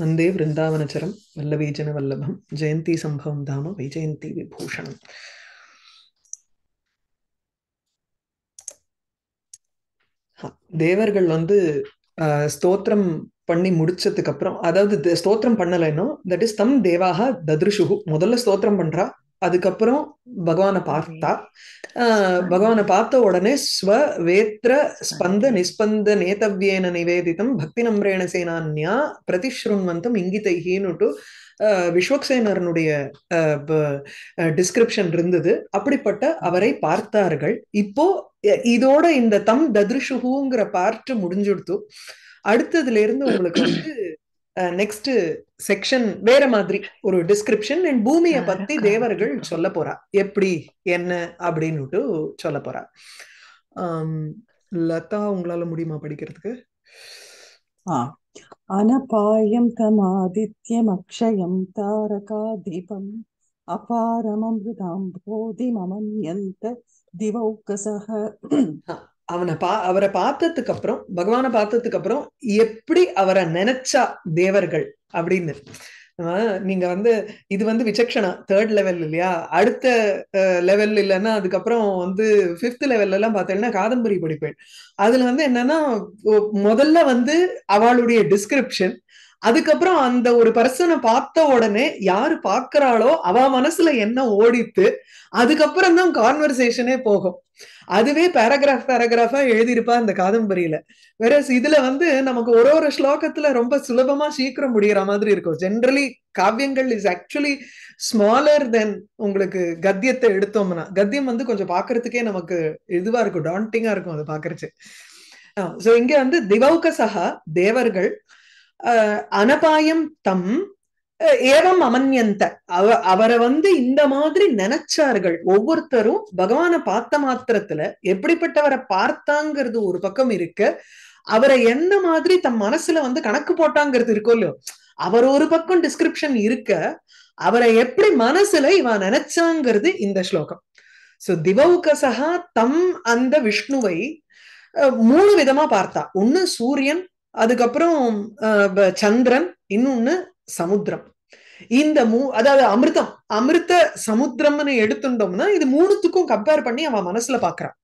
வந்தே விருந்தாவனச்சரம் வல்லவீஜன வல்லபம் ஜெயந்தி சம்பவம் தாம വൈജയന്തി விபூஷணம் தேவர்கள் வந்து ஸ்தோத்திரம் பண்ணி முடிச்சதுக்கு அப்புறம் அதாவது ஸ்தோத்திரம் பண்ணலைன்னா தட் இஸ் தம் தேவாக தத்ருஷுகு முதல்ல ஸ்தோத்திரம் பண்றா அதுக்கப்புறம் பகவானை பார்த்தா பகவானை பார்த்த உடனே ஸ்வ வேத்திர ஸ்பந்த நிஸ்பந்த நேதவ்யேன நிவேதிதம் பக்தி நம்பரேன சேனான்யா பிரதிஷ்ருண்வந்தம் இங்கிதைகின்னுட்டு விஸ்வக்சேனரனுடைய டிஸ்கிரிப்ஷன் இருந்தது அப்படிப்பட்ட அவரை பார்த்தார்கள் இப்போ இதோட இந்த தம் தத்ருஷுகுங்கிற பார்ட்டு முடிஞ்சுடுத்து அடுத்ததுல இருந்து உங்களுக்கு வந்து நெக்ஸ்ட் செக்ஷன் வேற மாதிரி ஒரு டிஸ்கிரிப்ஷன் அண்ட் பூமியை பத்தி தேவர்கள் சொல்ல போறா எப்படி என்ன அப்படின்னு சொல்ல போறா லதா உங்களால முடியுமா படிக்கிறதுக்கு அனபாயம் தம் ஆதித்யம் அக்ஷயம் தாரகா தீபம் அபாரமம் போதி மமம் எந்த திவௌக்கசக அவனை பா அவரை பார்த்ததுக்கு அப்புறம் பகவானை பார்த்ததுக்கு அப்புறம் எப்படி அவரை நினைச்சா தேவர்கள் அப்படின்னு நீங்க வந்து இது வந்து விசக்ஷனா தேர்ட் லெவல் இல்லையா அடுத்த லெவல் இல்லைன்னா அதுக்கப்புறம் வந்து ஃபிஃப்த் லெவல்ல எல்லாம் பார்த்தீங்கன்னா காதம்பரி படிப்பேன் அதுல வந்து என்னன்னா முதல்ல வந்து அவளுடைய டிஸ்கிரிப்ஷன் அதுக்கப்புறம் அந்த ஒரு பர்சனை பார்த்த உடனே யாரு பாக்குறாளோ அவ மனசுல என்ன ஓடித்து அதுக்கப்புறம் தான் கான்வர்சேஷனே போகும் அதுவே பேராகிராஃப் பேராகிராஃபா எழுதியிருப்பா அந்த காதம்பரியில வேற இதுல வந்து நமக்கு ஒரு ஒரு ஸ்லோகத்துல ரொம்ப சுலபமா சீக்கிரம் முடிகிற மாதிரி இருக்கும் ஜென்ரலி காவியங்கள் இஸ் ஆக்சுவலி ஸ்மாலர் தென் உங்களுக்கு கத்தியத்தை எடுத்தோம்னா கத்தியம் வந்து கொஞ்சம் பாக்குறதுக்கே நமக்கு இதுவா இருக்கும் டாண்டிங்கா இருக்கும் அதை பாக்குறச்சு இங்க வந்து திவௌக சகா தேவர்கள் அனபாயம் தம் ஏவம் அமன்யந்த அவ அவரை வந்து இந்த மாதிரி நினைச்சார்கள் ஒவ்வொருத்தரும் பகவான பார்த்த மாத்திரத்துல எப்படிப்பட்டவரை பார்த்தாங்கிறது ஒரு பக்கம் இருக்கு அவரை எந்த மாதிரி தம் மனசுல வந்து கணக்கு போட்டாங்கிறது இருக்கோ இல்லையோ அவர் ஒரு பக்கம் டிஸ்கிரிப்ஷன் இருக்க அவரை எப்படி மனசுல இவன் நினைச்சாங்கிறது இந்த ஸ்லோகம் சோ திவௌகசகா தம் அந்த விஷ்ணுவை மூணு விதமா பார்த்தா ஒண்ணு சூரியன் அதுக்கப்புறம் சந்திரன் இன்னொன்னு சமுத்திரம் இந்த மூ அதாவது அமிர்தம் அமிர்த சமுத்திரம்னு எடுத்துட்டோம்னா இது மூணுத்துக்கும் கம்பேர் பண்ணி அவன் மனசுல பாக்குறான்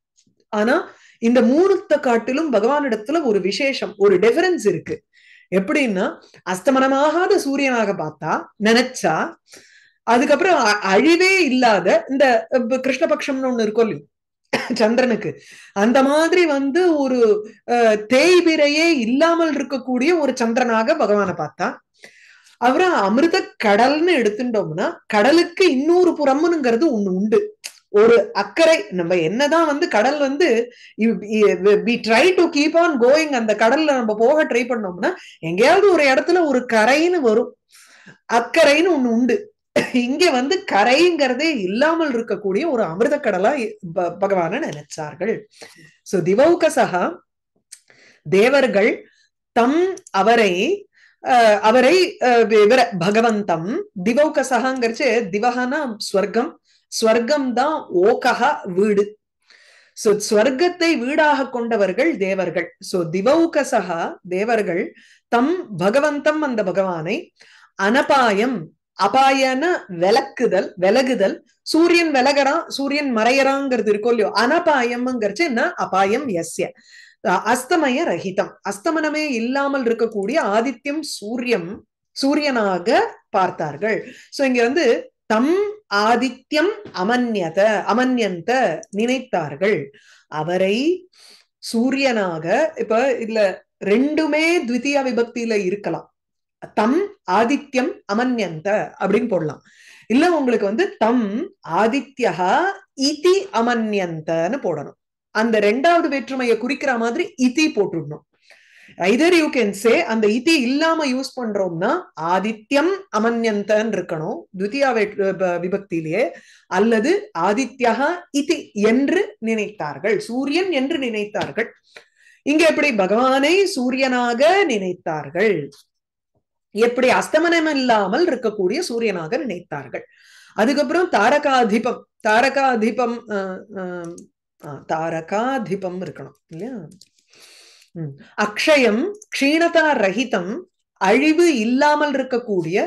ஆனா இந்த மூணுத்த காட்டிலும் பகவானிடத்துல ஒரு விசேஷம் ஒரு டிஃபரன்ஸ் இருக்கு எப்படின்னா அஸ்தமனமாகாத சூரியனாக பார்த்தா நினைச்சா அதுக்கப்புறம் அழிவே இல்லாத இந்த கிருஷ்ணபக்ஷம்னு ஒண்ணு இருக்கும் இல்லையோ சந்திரனுக்கு அந்த மாதிரி வந்து ஒரு தேய்பிரையே இல்லாமல் இருக்கக்கூடிய ஒரு சந்திரனாக பகவானை பார்த்தா அவரை அமிர்த கடல்னு எடுத்துட்டோம்னா கடலுக்கு இன்னொரு புறம்னுங்கிறது ஒண்ணு உண்டு ஒரு அக்கறை நம்ம என்னதான் வந்து கடல் வந்து try to keep on going அந்த கடல்ல நம்ம போக ட்ரை பண்ணோம்னா எங்கேயாவது ஒரு இடத்துல ஒரு கரைன்னு வரும் அக்கறைன்னு ஒண்ணு உண்டு இங்க வந்து கரைங்கிறதே இல்லாமல் இருக்கக்கூடிய ஒரு அமிர்த கடலா பகவான நினைச்சார்கள் சோ திவௌகசகா தேவர்கள் தம் அவரை அவரை பகவந்தம் திவௌகசகாங்கிறச்சு திவகனா ஸ்வர்க்கம் ஸ்வர்க்கம் தான் ஓகஹா வீடு சோ ஸ்வர்க்கத்தை வீடாக கொண்டவர்கள் தேவர்கள் சோ திவௌகசகா தேவர்கள் தம் பகவந்தம் அந்த பகவானை அனபாயம் அபாயன விளக்குதல் விலகுதல் சூரியன் விலகிறான் சூரியன் மறையறாங்கிறது இருக்கும் இல்லையோ அனபாயம்ங்கிறச்சு என்ன அபாயம் எஸ்ய அஸ்தமய ரஹிதம் அஸ்தமனமே இல்லாமல் இருக்கக்கூடிய ஆதித்யம் சூரியம் சூரியனாக பார்த்தார்கள் சோ இங்க வந்து தம் ஆதித்யம் அமன்யத அமன்யந்த நினைத்தார்கள் அவரை சூரியனாக இப்ப இதுல ரெண்டுமே த்வித்தியா விபக்தியில இருக்கலாம் தம் ஆதித்யம் அமன்யந்த அப்படின்னு போடலாம் இல்ல உங்களுக்கு வந்து தம் ஆதித்யா இதி அமன்யந்தன்னு போடணும் அந்த ரெண்டாவது வேற்றுமையை குறிக்கிற மாதிரி இதி போட்டுடணும் ஐதர் யூ கேன் சே அந்த இதி இல்லாம யூஸ் பண்றோம்னா ஆதித்யம் அமன்யந்தன் இருக்கணும் துதியா விபக்தியிலேயே அல்லது ஆதித்யா இதி என்று நினைத்தார்கள் சூரியன் என்று நினைத்தார்கள் இங்க எப்படி பகவானை சூரியனாக நினைத்தார்கள் எப்படி அஸ்தமனம் இல்லாமல் இருக்கக்கூடிய சூரியனாக நினைத்தார்கள் அதுக்கப்புறம் தாரகாதிபம் தாரகாதிபம் தாரகாதிபம் இருக்கணும் இல்லையா அக்ஷயம் க்ஷீணதா ரஹிதம் அழிவு இல்லாமல் இருக்கக்கூடிய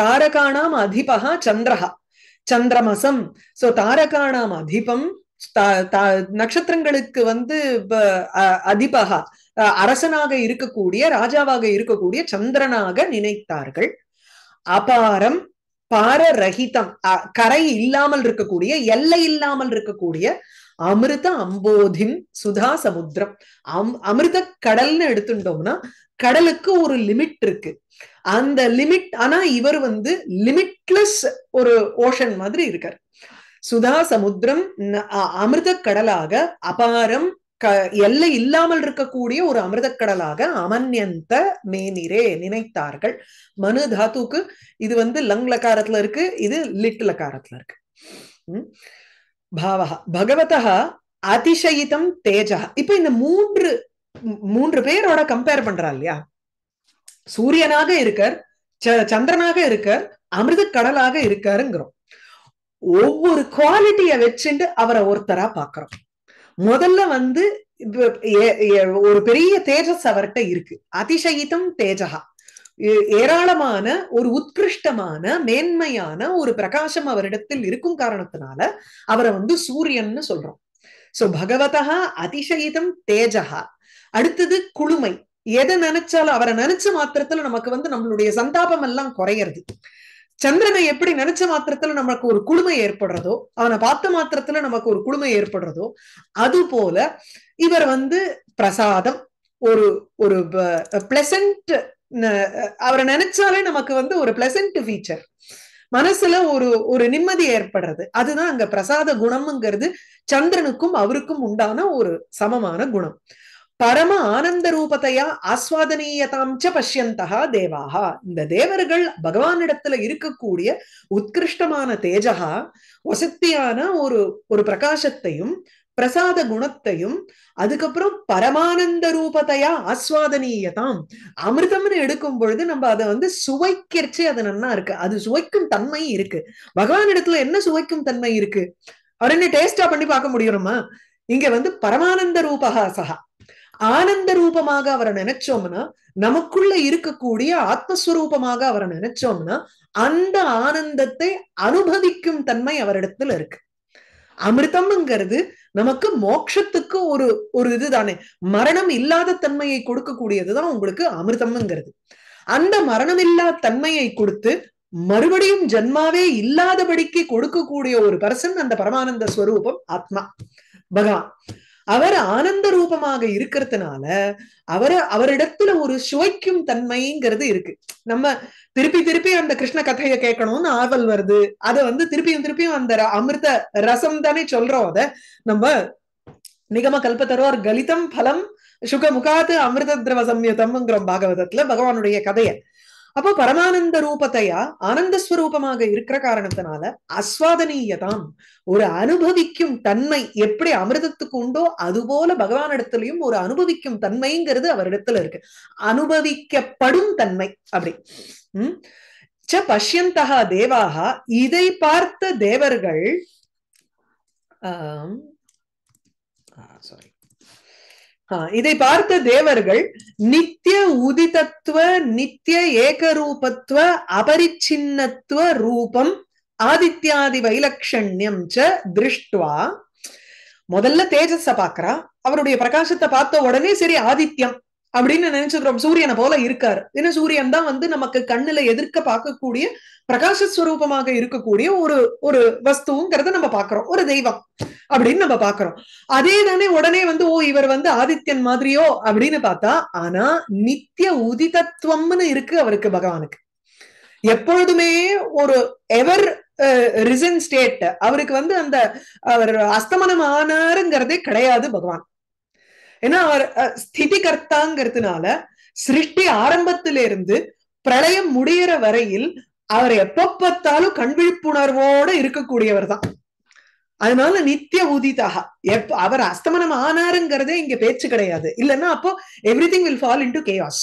தாரகாணாம் அதிபகா சந்திரஹா சந்திரமசம் சோ தாரகாணாம் அதிபம் நட்சத்திரங்களுக்கு வந்து அதிபகா அரசனாக இருக்கக்கூடிய ராஜாவாக இருக்கக்கூடிய சந்திரனாக நினைத்தார்கள் அபாரம் பாரரகிதம் கரை இல்லாமல் இருக்கக்கூடிய எல்லை இல்லாமல் இருக்கக்கூடிய அமிர்த அம்போதின் சுதா சமுத்திரம் அம் அமிர்த கடல்னு எடுத்துட்டோம்னா கடலுக்கு ஒரு லிமிட் இருக்கு அந்த லிமிட் ஆனா இவர் வந்து லிமிட்லெஸ் ஒரு ஓஷன் மாதிரி இருக்கார் சுதா சமுத்திரம் அமிர்த கடலாக அபாரம் க எல்லை இல்லாமல் இருக்கக்கூடிய ஒரு அமிர்தக்கடலாக அமன்யந்த மேனிரே நினைத்தார்கள் மனு தாத்துக்கு இது வந்து லங் லக்காரத்துல இருக்கு இது லிட் லக்காரத்துல இருக்கு பாவகா பகவதா அதிசயிதம் தேஜா இப்ப இந்த மூன்று மூன்று பேரோட கம்பேர் பண்றா இல்லையா சூரியனாக இருக்கார் சந்திரனாக இருக்கார் அமிர்த கடலாக இருக்காருங்கிறோம் ஒவ்வொரு குவாலிட்டிய வச்சுட்டு அவரை ஒருத்தரா பாக்குறோம் முதல்ல வந்து ஒரு பெரிய தேஜஸ் அவர்கிட்ட இருக்கு அதிசயித்தம் தேஜகா ஏராளமான ஒரு உத்கிருஷ்டமான மேன்மையான ஒரு பிரகாசம் அவரிடத்தில் இருக்கும் காரணத்தினால அவரை வந்து சூரியன்னு சொல்றோம் சோ பகவதா அதிசயிதம் தேஜகா அடுத்தது குழுமை எதை நினைச்சாலும் அவரை நினைச்ச மாத்திரத்துல நமக்கு வந்து நம்மளுடைய சந்தாபம் எல்லாம் குறையறது சந்திரனை எப்படி நினைச்ச மாத்திரத்துல நமக்கு ஒரு குழுமை ஏற்படுறதோ அவனை பார்த்த மாத்திரத்துல நமக்கு ஒரு குழுமை ஏற்படுறதோ அது போல இவர் வந்து பிரசாதம் ஒரு ஒரு பிளசன்ட் அவரை நினைச்சாலே நமக்கு வந்து ஒரு பிளசன்ட் ஃபீச்சர் மனசுல ஒரு ஒரு நிம்மதி ஏற்படுறது அதுதான் அங்க பிரசாத குணம்ங்கிறது சந்திரனுக்கும் அவருக்கும் உண்டான ஒரு சமமான குணம் பரம ஆனந்த ரூபத்தையா ஆஸ்வாதனீயதாம் பசியந்தா பஷ்யந்தா தேவாகா இந்த தேவர்கள் பகவானிடத்துல இருக்கக்கூடிய உத்கிருஷ்டமான தேஜகா வசத்தியான ஒரு ஒரு பிரகாசத்தையும் பிரசாத குணத்தையும் அதுக்கப்புறம் பரமானந்த ரூபத்தையா ஆஸ்வாதனீயதாம் அமிர்தம்னு எடுக்கும் பொழுது நம்ம அதை வந்து சுவைக்கிறச்சு அது நன்னா இருக்கு அது சுவைக்கும் தன்மை இருக்கு பகவான் இடத்துல என்ன சுவைக்கும் தன்மை இருக்கு அவர் என்ன டேஸ்டா பண்ணி பார்க்க முடியும் இங்க வந்து பரமானந்த ரூபகா சகா ஆனந்த ரூபமாக அவரை நினைச்சோம்னா நமக்குள்ள இருக்கக்கூடிய ஆத்மஸ்வரூபமாக அவரை நினைச்சோம்னா அந்த ஆனந்தத்தை அனுபவிக்கும் தன்மை அவரிடத்துல இருக்கு அமிர்தம்ங்கிறது நமக்கு மோட்சத்துக்கு ஒரு ஒரு இதுதானே மரணம் இல்லாத தன்மையை கொடுக்கக்கூடியதுதான் உங்களுக்கு அமிர்தம்ங்கிறது அந்த மரணமில்லா தன்மையை கொடுத்து மறுபடியும் ஜென்மாவே இல்லாதபடிக்கு கொடுக்கக்கூடிய ஒரு பர்சன் அந்த பரமானந்த ஸ்வரூபம் ஆத்மா பகவான் அவர் ஆனந்த ரூபமாக இருக்கிறதுனால அவர் அவரிடத்துல ஒரு சுவைக்கும் தன்மைங்கிறது இருக்கு நம்ம திருப்பி திருப்பி அந்த கிருஷ்ண கதையை கேட்கணும்னு ஆர்வல் வருது அதை வந்து திருப்பியும் திருப்பியும் அந்த அமிர்த ரசம் தானே சொல்றோம் அத நம்ம நிகம கல்பத்தரோர் கலிதம் பலம் சுகமுகாத்து அமிர்த திரவ சம்யுதம்ங்கிற பாகவதத்துல பகவானுடைய கதையை அப்போ பரமானந்த ரூபத்தையா ஆனந்த ஸ்வரூபமாக இருக்கிற காரணத்தினால அஸ்வாதனீயதாம் ஒரு அனுபவிக்கும் தன்மை எப்படி அமிர்தத்துக்கு உண்டோ அது போல இடத்துலயும் ஒரு அனுபவிக்கும் தன்மைங்கிறது அவரிடத்துல இருக்கு அனுபவிக்கப்படும் தன்மை அப்படி உம் ச பஷ்யந்தா தேவாகா இதை பார்த்த தேவர்கள் ஆஹ் சாரி இதை பார்த்த தேவர்கள் நித்திய உதிதத்துவ நித்திய ஏகரூபத்துவ அபரிச்சின்னத்துவ ரூபம் ஆதித்யாதி வைலக்ஷண்யம் ச திருஷ்டுவா முதல்ல தேஜஸ பாக்குறா அவருடைய பிரகாசத்தை பார்த்த உடனே சரி ஆதித்யம் அப்படின்னு நினைச்சுக்கிறோம் சூரியனை போல இருக்காரு ஏன்னா சூரியன் தான் வந்து நமக்கு கண்ணுல எதிர்க்க பார்க்கக்கூடிய பிரகாச இருக்கக்கூடிய ஒரு ஒரு வஸ்துங்கிறத நம்ம பாக்குறோம் ஒரு தெய்வம் அப்படின்னு நம்ம பாக்குறோம் அதே தானே உடனே வந்து ஓ இவர் வந்து ஆதித்யன் மாதிரியோ அப்படின்னு பார்த்தா ஆனா நித்திய உதிதத்துவம்னு இருக்கு அவருக்கு பகவானுக்கு எப்பொழுதுமே ஒரு எவர் ரிசன் ஸ்டேட் அவருக்கு வந்து அந்த அவர் அஸ்தமனம் ஆனாருங்கிறதே கிடையாது பகவான் ஏன்னா அவர் ஸ்திதி கர்த்தாங்கிறதுனால சிருஷ்டி ஆரம்பத்திலிருந்து பிரளயம் முடிகிற வரையில் அவர் எப்ப பார்த்தாலும் கண் விழிப்புணர்வோட இருக்கக்கூடியவர் தான் அதனால நித்திய உதிதாக எப் அவர் அஸ்தமனம் ஆனாருங்கிறதே இங்க பேச்சு கிடையாது இல்லைன்னா அப்போ everything will fall into case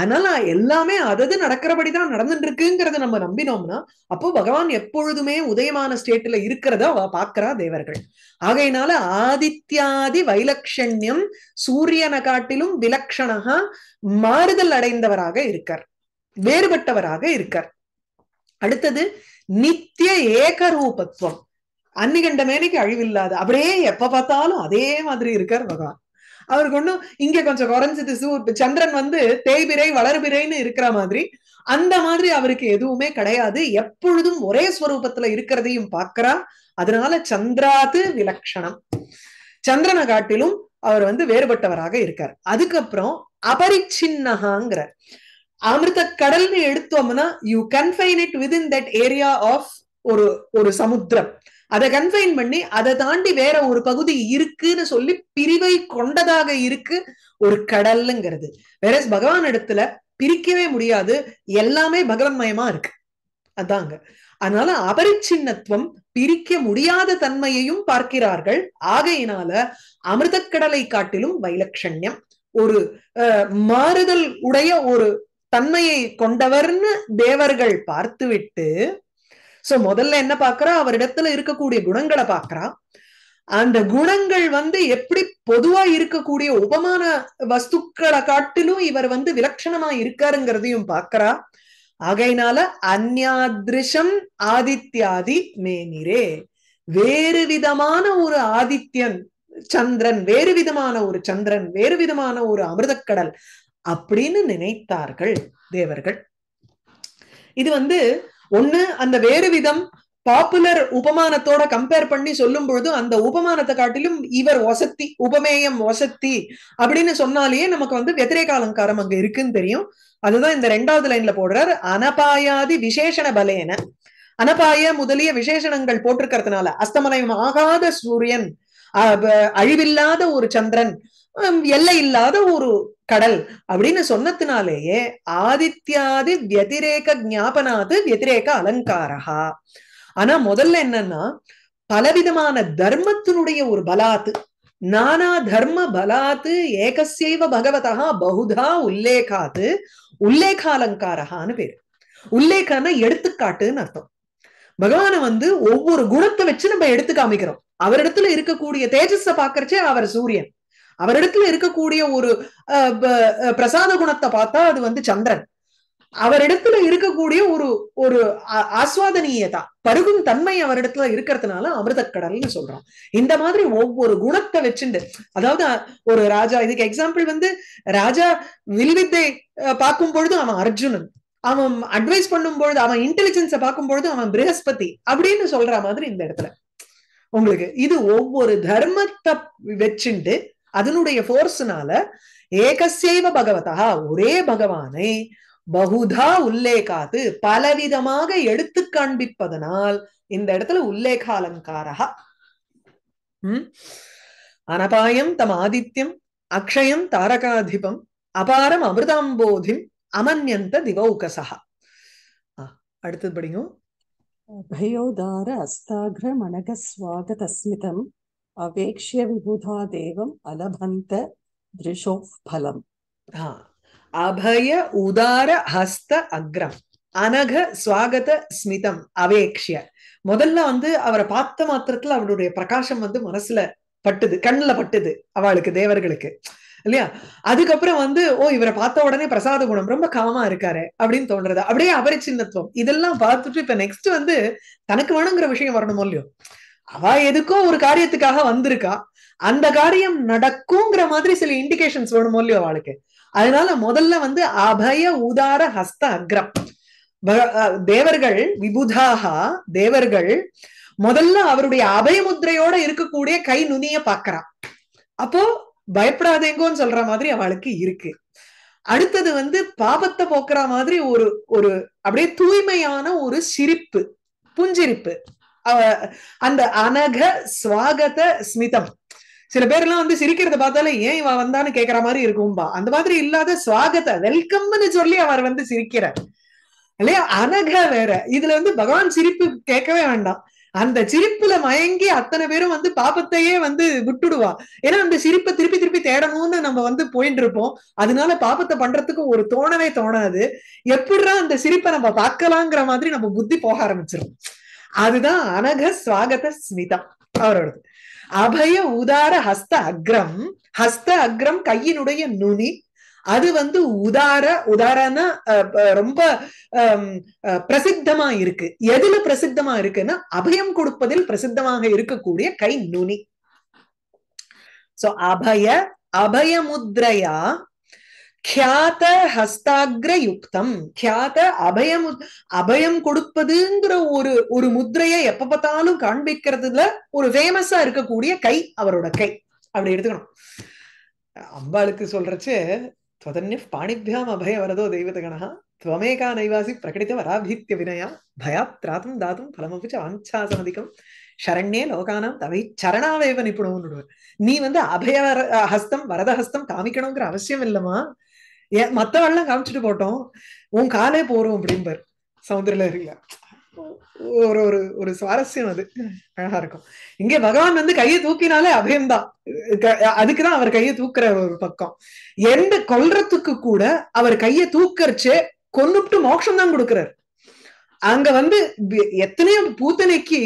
அதனால எல்லாமே அதது நடக்கிறபடிதான் நடந்துட்டு இருக்குங்கிறத நம்ம நம்பினோம்னா அப்போ பகவான் எப்பொழுதுமே உதயமான ஸ்டேட்ல இருக்கிறத பாக்குறா தேவர்கள் ஆகையினால ஆதித்யாதி வைலக்ஷண்யம் சூரியனை காட்டிலும் விலக்ஷணகா மாறுதல் அடைந்தவராக இருக்கார் வேறுபட்டவராக இருக்கார் அடுத்தது நித்திய ஏகரூபத்துவம் அன்னிகண்ட மேனைக்கு அழிவில்லாது அப்படியே எப்ப பார்த்தாலும் அதே மாதிரி இருக்கார் பகவான் அவருக்கு ஒண்ணும் இங்க கொஞ்சம் குறைஞ்சது சூர் சந்திரன் வந்து தேய்பிரை வளர்பிரைன்னு இருக்கிற மாதிரி அந்த மாதிரி அவருக்கு எதுவுமே கிடையாது எப்பொழுதும் ஒரே ஸ்வரூபத்துல இருக்கிறதையும் பார்க்கிறா அதனால சந்திராது விலக்ஷணம் சந்திரனை காட்டிலும் அவர் வந்து வேறுபட்டவராக இருக்கார் அதுக்கப்புறம் அபரிச்சின்னகாங்கிற அமிர்த கடல்னு எடுத்தோம்னா you confine it within that area of ஒரு ஒரு சமுத்திரம் அதை கன்ஃபைன் பண்ணி அதை தாண்டி வேற ஒரு பகுதி இருக்குன்னு சொல்லி பிரிவை கொண்டதாக இருக்கு ஒரு கடல்ங்கிறது வேற பகவான் இடத்துல பிரிக்கவே முடியாது எல்லாமே பகவன்மயமா இருக்கு அதாங்க அதனால அபரிச்சின்னத்துவம் பிரிக்க முடியாத தன்மையையும் பார்க்கிறார்கள் ஆகையினால அமிர்தக்கடலை காட்டிலும் வைலட்சண்யம் ஒரு மாறுதல் உடைய ஒரு தன்மையை கொண்டவர்னு தேவர்கள் பார்த்துவிட்டு சோ முதல்ல என்ன பாக்குறா அவரிடத்துல இருக்கக்கூடிய குணங்களை பாக்குறா அந்த குணங்கள் வந்து எப்படி பொதுவா இருக்கக்கூடிய உபமான வஸ்துக்களை காட்டிலும் இவர் வந்து விலட்சணமா இருக்காருங்கிறதையும் பாக்குறா ஆகையினால அந்யாதிருஷம் ஆதித்யாதி மேனிரே வேறு விதமான ஒரு ஆதித்யன் சந்திரன் வேறு விதமான ஒரு சந்திரன் வேறு விதமான ஒரு அமிர்தக்கடல் அப்படின்னு நினைத்தார்கள் தேவர்கள் இது வந்து ஒண்ணு அந்த வேறு விதம் பாப்புலர் உபமானத்தோட கம்பேர் பண்ணி சொல்லும் பொழுது அந்த உபமானத்தை காட்டிலும் இவர் வசத்தி உபமேயம் வசத்தி அப்படின்னு சொன்னாலேயே நமக்கு வந்து வெத்திரேக காலங்காரம் அங்க இருக்குன்னு தெரியும் அதுதான் இந்த ரெண்டாவது லைன்ல போடுறார் அனபாயாதி விசேஷண பலேன அனபாய முதலிய விசேஷணங்கள் போட்டிருக்கிறதுனால அஸ்தமலயம் ஆகாத சூரியன் அழிவில்லாத ஒரு சந்திரன் எல்லை இல்லாத ஒரு கடல் அப்படின்னு சொன்னதுனாலேயே ஆதித்யாதி வதிரேக ஜாபனாது வதிரேக அலங்காரா ஆனா முதல்ல என்னன்னா பலவிதமான தர்மத்தினுடைய ஒரு பலாத்து நானா தர்ம பலாத்து ஏகசைவ பகவதா பகுதா உல்லேகாத்து அலங்காரஹான்னு பேரு உல்லேகான எடுத்துக்காட்டுன்னு அர்த்தம் பகவான வந்து ஒவ்வொரு குணத்தை வச்சு நம்ம எடுத்து காமிக்கிறோம் அவரிடத்துல இருக்கக்கூடிய தேஜஸ பாக்குறச்சே அவர் சூரியன் அவரிடத்துல இருக்கக்கூடிய ஒரு பிரசாத குணத்தை பார்த்தா அது வந்து சந்திரன் அவரிடத்துல இருக்கக்கூடிய ஒரு ஒரு ஆஸ்வாதனீயதா பருகும் தன்மை அவரிடத்துல இருக்கிறதுனால அமிர்தக்கடல்னு சொல்றோம் இந்த மாதிரி ஒவ்வொரு குணத்தை வச்சுண்டு அதாவது ஒரு ராஜா இதுக்கு எக்ஸாம்பிள் வந்து ராஜா வில்வித்தை பார்க்கும் பொழுது அவன் அர்ஜுனன் அவன் அட்வைஸ் பண்ணும் பொழுது அவன் இன்டெலிஜென்ஸை பார்க்கும் பொழுது அவன் பிரகஸ்பதி அப்படின்னு சொல்ற மாதிரி இந்த இடத்துல உங்களுக்கு இது ஒவ்வொரு தர்மத்தை வச்சுண்டு அதனுடைய போர்ஸ்னால ஏகசேவ பகவதா ஒரே பகவானை பகுதா உல்லேகாத்து பலவிதமாக எடுத்து காண்பிப்பதனால் இந்த இடத்துல உல்லேகாலங்காரா உம் அனபாயம் தம் ஆதித்யம் அக்ஷயம் தாரகாதிபம் அபாரம் அமிர்தாம்போதிம் அமன்யந்த திவௌகசா அடுத்தது படிங்க அபயோதார அஸ்தாகிர மணக अवेक्ष्य விபுதா தேவம் அலபந்த दृशो फलम அபய உதார ஹஸ்த அக்ரம் அனக சுவாகத ஸ்மிதம் அவேக்ஷிய முதல்ல வந்து அவரை பார்த்த மாத்திரத்துல அவருடைய பிரகாசம் வந்து மனசுல பட்டுது கண்ணுல பட்டுது அவளுக்கு தேவர்களுக்கு இல்லையா அதுக்கப்புறம் வந்து ஓ இவரை பார்த்த உடனே பிரசாத குணம் ரொம்ப காமா இருக்காரு அப்படின்னு தோன்றது அப்படியே அபரிச்சின்னத்துவம் இதெல்லாம் பார்த்துட்டு இப்ப நெக்ஸ்ட் வந்து தனக்கு வேணுங்கிற விஷயம் வரணுமோ இல்லையோ அவ எதுக்கும் ஒரு காரியத்துக்காக வந்திருக்கா அந்த காரியம் நடக்குங்கிற மாதிரி சில இண்டிகேஷன்ஸ் வேணுமோ இல்லையோ அவளுக்கு அதனால முதல்ல வந்து அபய உதார ஹஸ்த அக்ரம் தேவர்கள் விபுதாகா தேவர்கள் முதல்ல அவருடைய அபய முத்திரையோட இருக்கக்கூடிய கை நுனிய பாக்குறா அப்போ பயப்படாதேங்கோன்னு சொல்ற மாதிரி அவளுக்கு இருக்கு அடுத்தது வந்து பாபத்தை போக்குற மாதிரி ஒரு ஒரு அப்படியே தூய்மையான ஒரு சிரிப்பு புஞ்சிரிப்பு அந்த அனக சுவாகத ஸ்மிதம் சில பேர் எல்லாம் வந்து சிரிக்கிறத பார்த்தாலே ஏன் இவன் வந்தான்னு கேக்குற மாதிரி இருக்கும்பா அந்த மாதிரி இல்லாத சுவாகத்த வெல்கம்னு சொல்லி அவர் வந்து சிரிக்கிறார் இல்லையா அனக வேற இதுல வந்து பகவான் சிரிப்பு கேட்கவே வேண்டாம் அந்த சிரிப்புல மயங்கி அத்தனை பேரும் வந்து பாப்பத்தையே வந்து விட்டுடுவா ஏன்னா அந்த சிரிப்பை திருப்பி திருப்பி தேடணும்னு நம்ம வந்து போயிட்டு இருப்போம் அதனால பாப்பத்தை பண்றதுக்கு ஒரு தோணவே தோணாது எப்படிதான் அந்த சிரிப்பை நம்ம பார்க்கலாங்கிற மாதிரி நம்ம புத்தி போக ஆரம்பிச்சிடும் அதுதான் அனக சுவாகத ஸ்மிதம் அவரோடது அபய உதார ஹஸ்த அக்ரம் ஹஸ்த அக்ரம் கையினுடைய நுனி அது வந்து உதார உதாரனா ரொம்ப பிரசித்தமா இருக்கு எதுல பிரசித்தமா இருக்குன்னா அபயம் கொடுப்பதில் பிரசித்தமாக இருக்கக்கூடிய கை நுனி சோ அபய அபயமுத்ரையா கியாத ஹஸ்தாகிர யுக்தம் கியாத அபயம் அபயம் கொடுப்பதுங்கிற ஒரு ஒரு முத்திரையை எப்ப பார்த்தாலும் காண்பிக்கிறதுல ஒரு ஃபேமஸா இருக்கக்கூடிய கை அவரோட கை அப்படி எடுத்துக்கணும் அம்பாளுக்கு சொல்றச்சு துவதன்ய பாணிபியாம் அபய வரதோ தெய்வதகணா துவமேகா நைவாசி பிரகடித வராபீத்திய வினயா பயாத்ராதும் தாத்தும் பலமபிச்ச வாஞ்சாசமதிக்கம் சரண்யே லோகானாம் தவை சரணாவேவ நிபுணம்னு நீ வந்து அபய ஹஸ்தம் வரத ஹஸ்தம் காமிக்கணுங்கிற அவசியம் இல்லமா ஏன் மத்தவெல்லாம் காமிச்சிட்டு போட்டோம் உன் காலே போறோம் அப்படிம்பாரு சமுதிரல ஒரு ஒரு ஒரு சுவாரஸ்யம் அது அழகா இருக்கும் இங்கே பகவான் வந்து கையை தூக்கினாலே அபயம்தான் அதுக்குதான் அவர் கையை தூக்குற ஒரு பக்கம் எந்த கொல்றதுக்கு கூட அவர் கையை தூக்கரிச்சே கொண்டுட்டு மோட்சம் தான் கொடுக்கிறார் அங்க வந்து எத்தனையோ பூத்தனைக்கு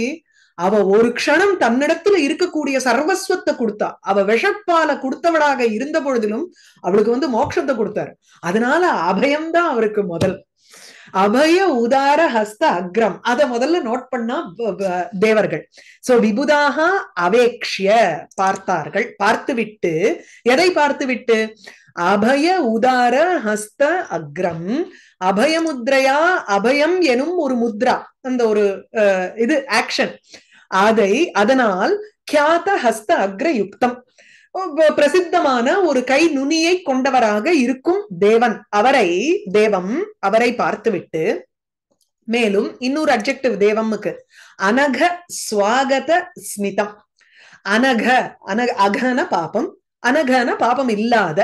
அவ ஒரு க்ஷணம் தன்னிடத்துல இருக்கக்கூடிய சர்வஸ்வத்தை கொடுத்தா அவ விஷப்பால கொடுத்தவளாக இருந்த பொழுதிலும் அவளுக்கு வந்து மோட்சத்தை கொடுத்தாரு அதனால அபயம்தான் அவருக்கு முதல் அபய உதார ஹஸ்த அக்ரம் அத முதல்ல நோட் பண்ணா தேவர்கள் சோ விபுதாக அவேக்ஷிய பார்த்தார்கள் பார்த்து விட்டு எதை பார்த்து விட்டு அபய உதார ஹஸ்த அக்ரம் அபயமுத்ரையா அபயம் எனும் ஒரு முத்ரா அந்த ஒரு இது ஆக்ஷன் அதை அதனால் கியாத ஹஸ்த அக்ரயுக்தம் பிரசித்தமான ஒரு கை நுனியை கொண்டவராக இருக்கும் தேவன் அவரை தேவம் அவரை பார்த்துவிட்டு மேலும் இன்னொரு அப்ஜெக்டிவ் தேவம்முக்கு அனக சுவாகத ஸ்மிதம் அனக அனக அகன பாபம் அனகன பாபம் இல்லாத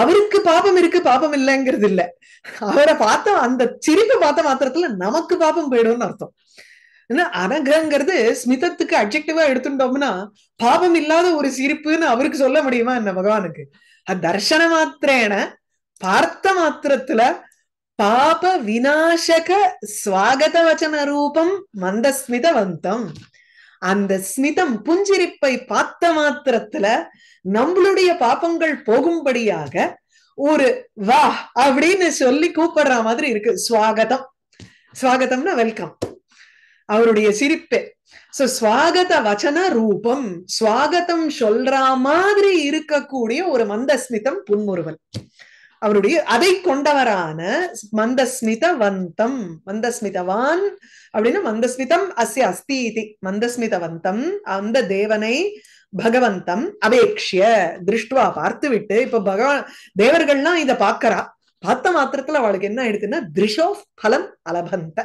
அவருக்கு பாபம் இருக்கு பாபம் இல்லைங்கிறது இல்ல அவரை பார்த்தா அந்த சிரிப்பை பார்த்த மாத்திரத்துல நமக்கு பாபம் போயிடும்னு அர்த்தம் ஏன்னா அனகங்கிறது ஸ்மிதத்துக்கு அப்ஜெக்டிவா எடுத்துட்டோம்னா பாபம் இல்லாத ஒரு சிரிப்புன்னு அவருக்கு சொல்ல முடியுமா என்ன பகவானுக்கு தர்ஷன மாத்திரேன பார்த்த மாத்திரத்துல பாப விநாசக ஸ்வாகத வச்சன ரூபம் மந்த வந்தம் அந்த ஸ்மிதம் புஞ்சிரிப்பை பார்த்த மாத்திரத்துல நம்மளுடைய பாபங்கள் போகும்படியாக ஒரு வா அப்படின்னு சொல்லி கூப்பிடுற மாதிரி இருக்கு ஸ்வாகதம் ஸ்வாகதம்னா வெல்கம் அவருடைய சிரிப்பே சோ ஸ்வாகத வச்சன ரூபம் ஸ்வாகதம் சொல்ற மாதிரி இருக்கக்கூடிய ஒரு மந்தஸ்மிதம் புன்முருகன் அவருடைய அதை கொண்டவரான மந்தஸ்மித வந்தம் மந்தஸ்மிதவான் அப்படின்னு மந்தஸ்மிதம் அஸ்ய அஸ்தி இது மந்தஸ்மிதவந்தம் அந்த தேவனை பகவந்தம் அபேக்ஷிய திருஷ்டுவா பார்த்து விட்டு இப்ப பகவான் தேவர்கள்லாம் இதை பார்க்கறா பார்த்த மாத்திரத்துல அவளுக்கு என்ன ஆயிடுதுன்னா திருஷோ பலம் அலபந்த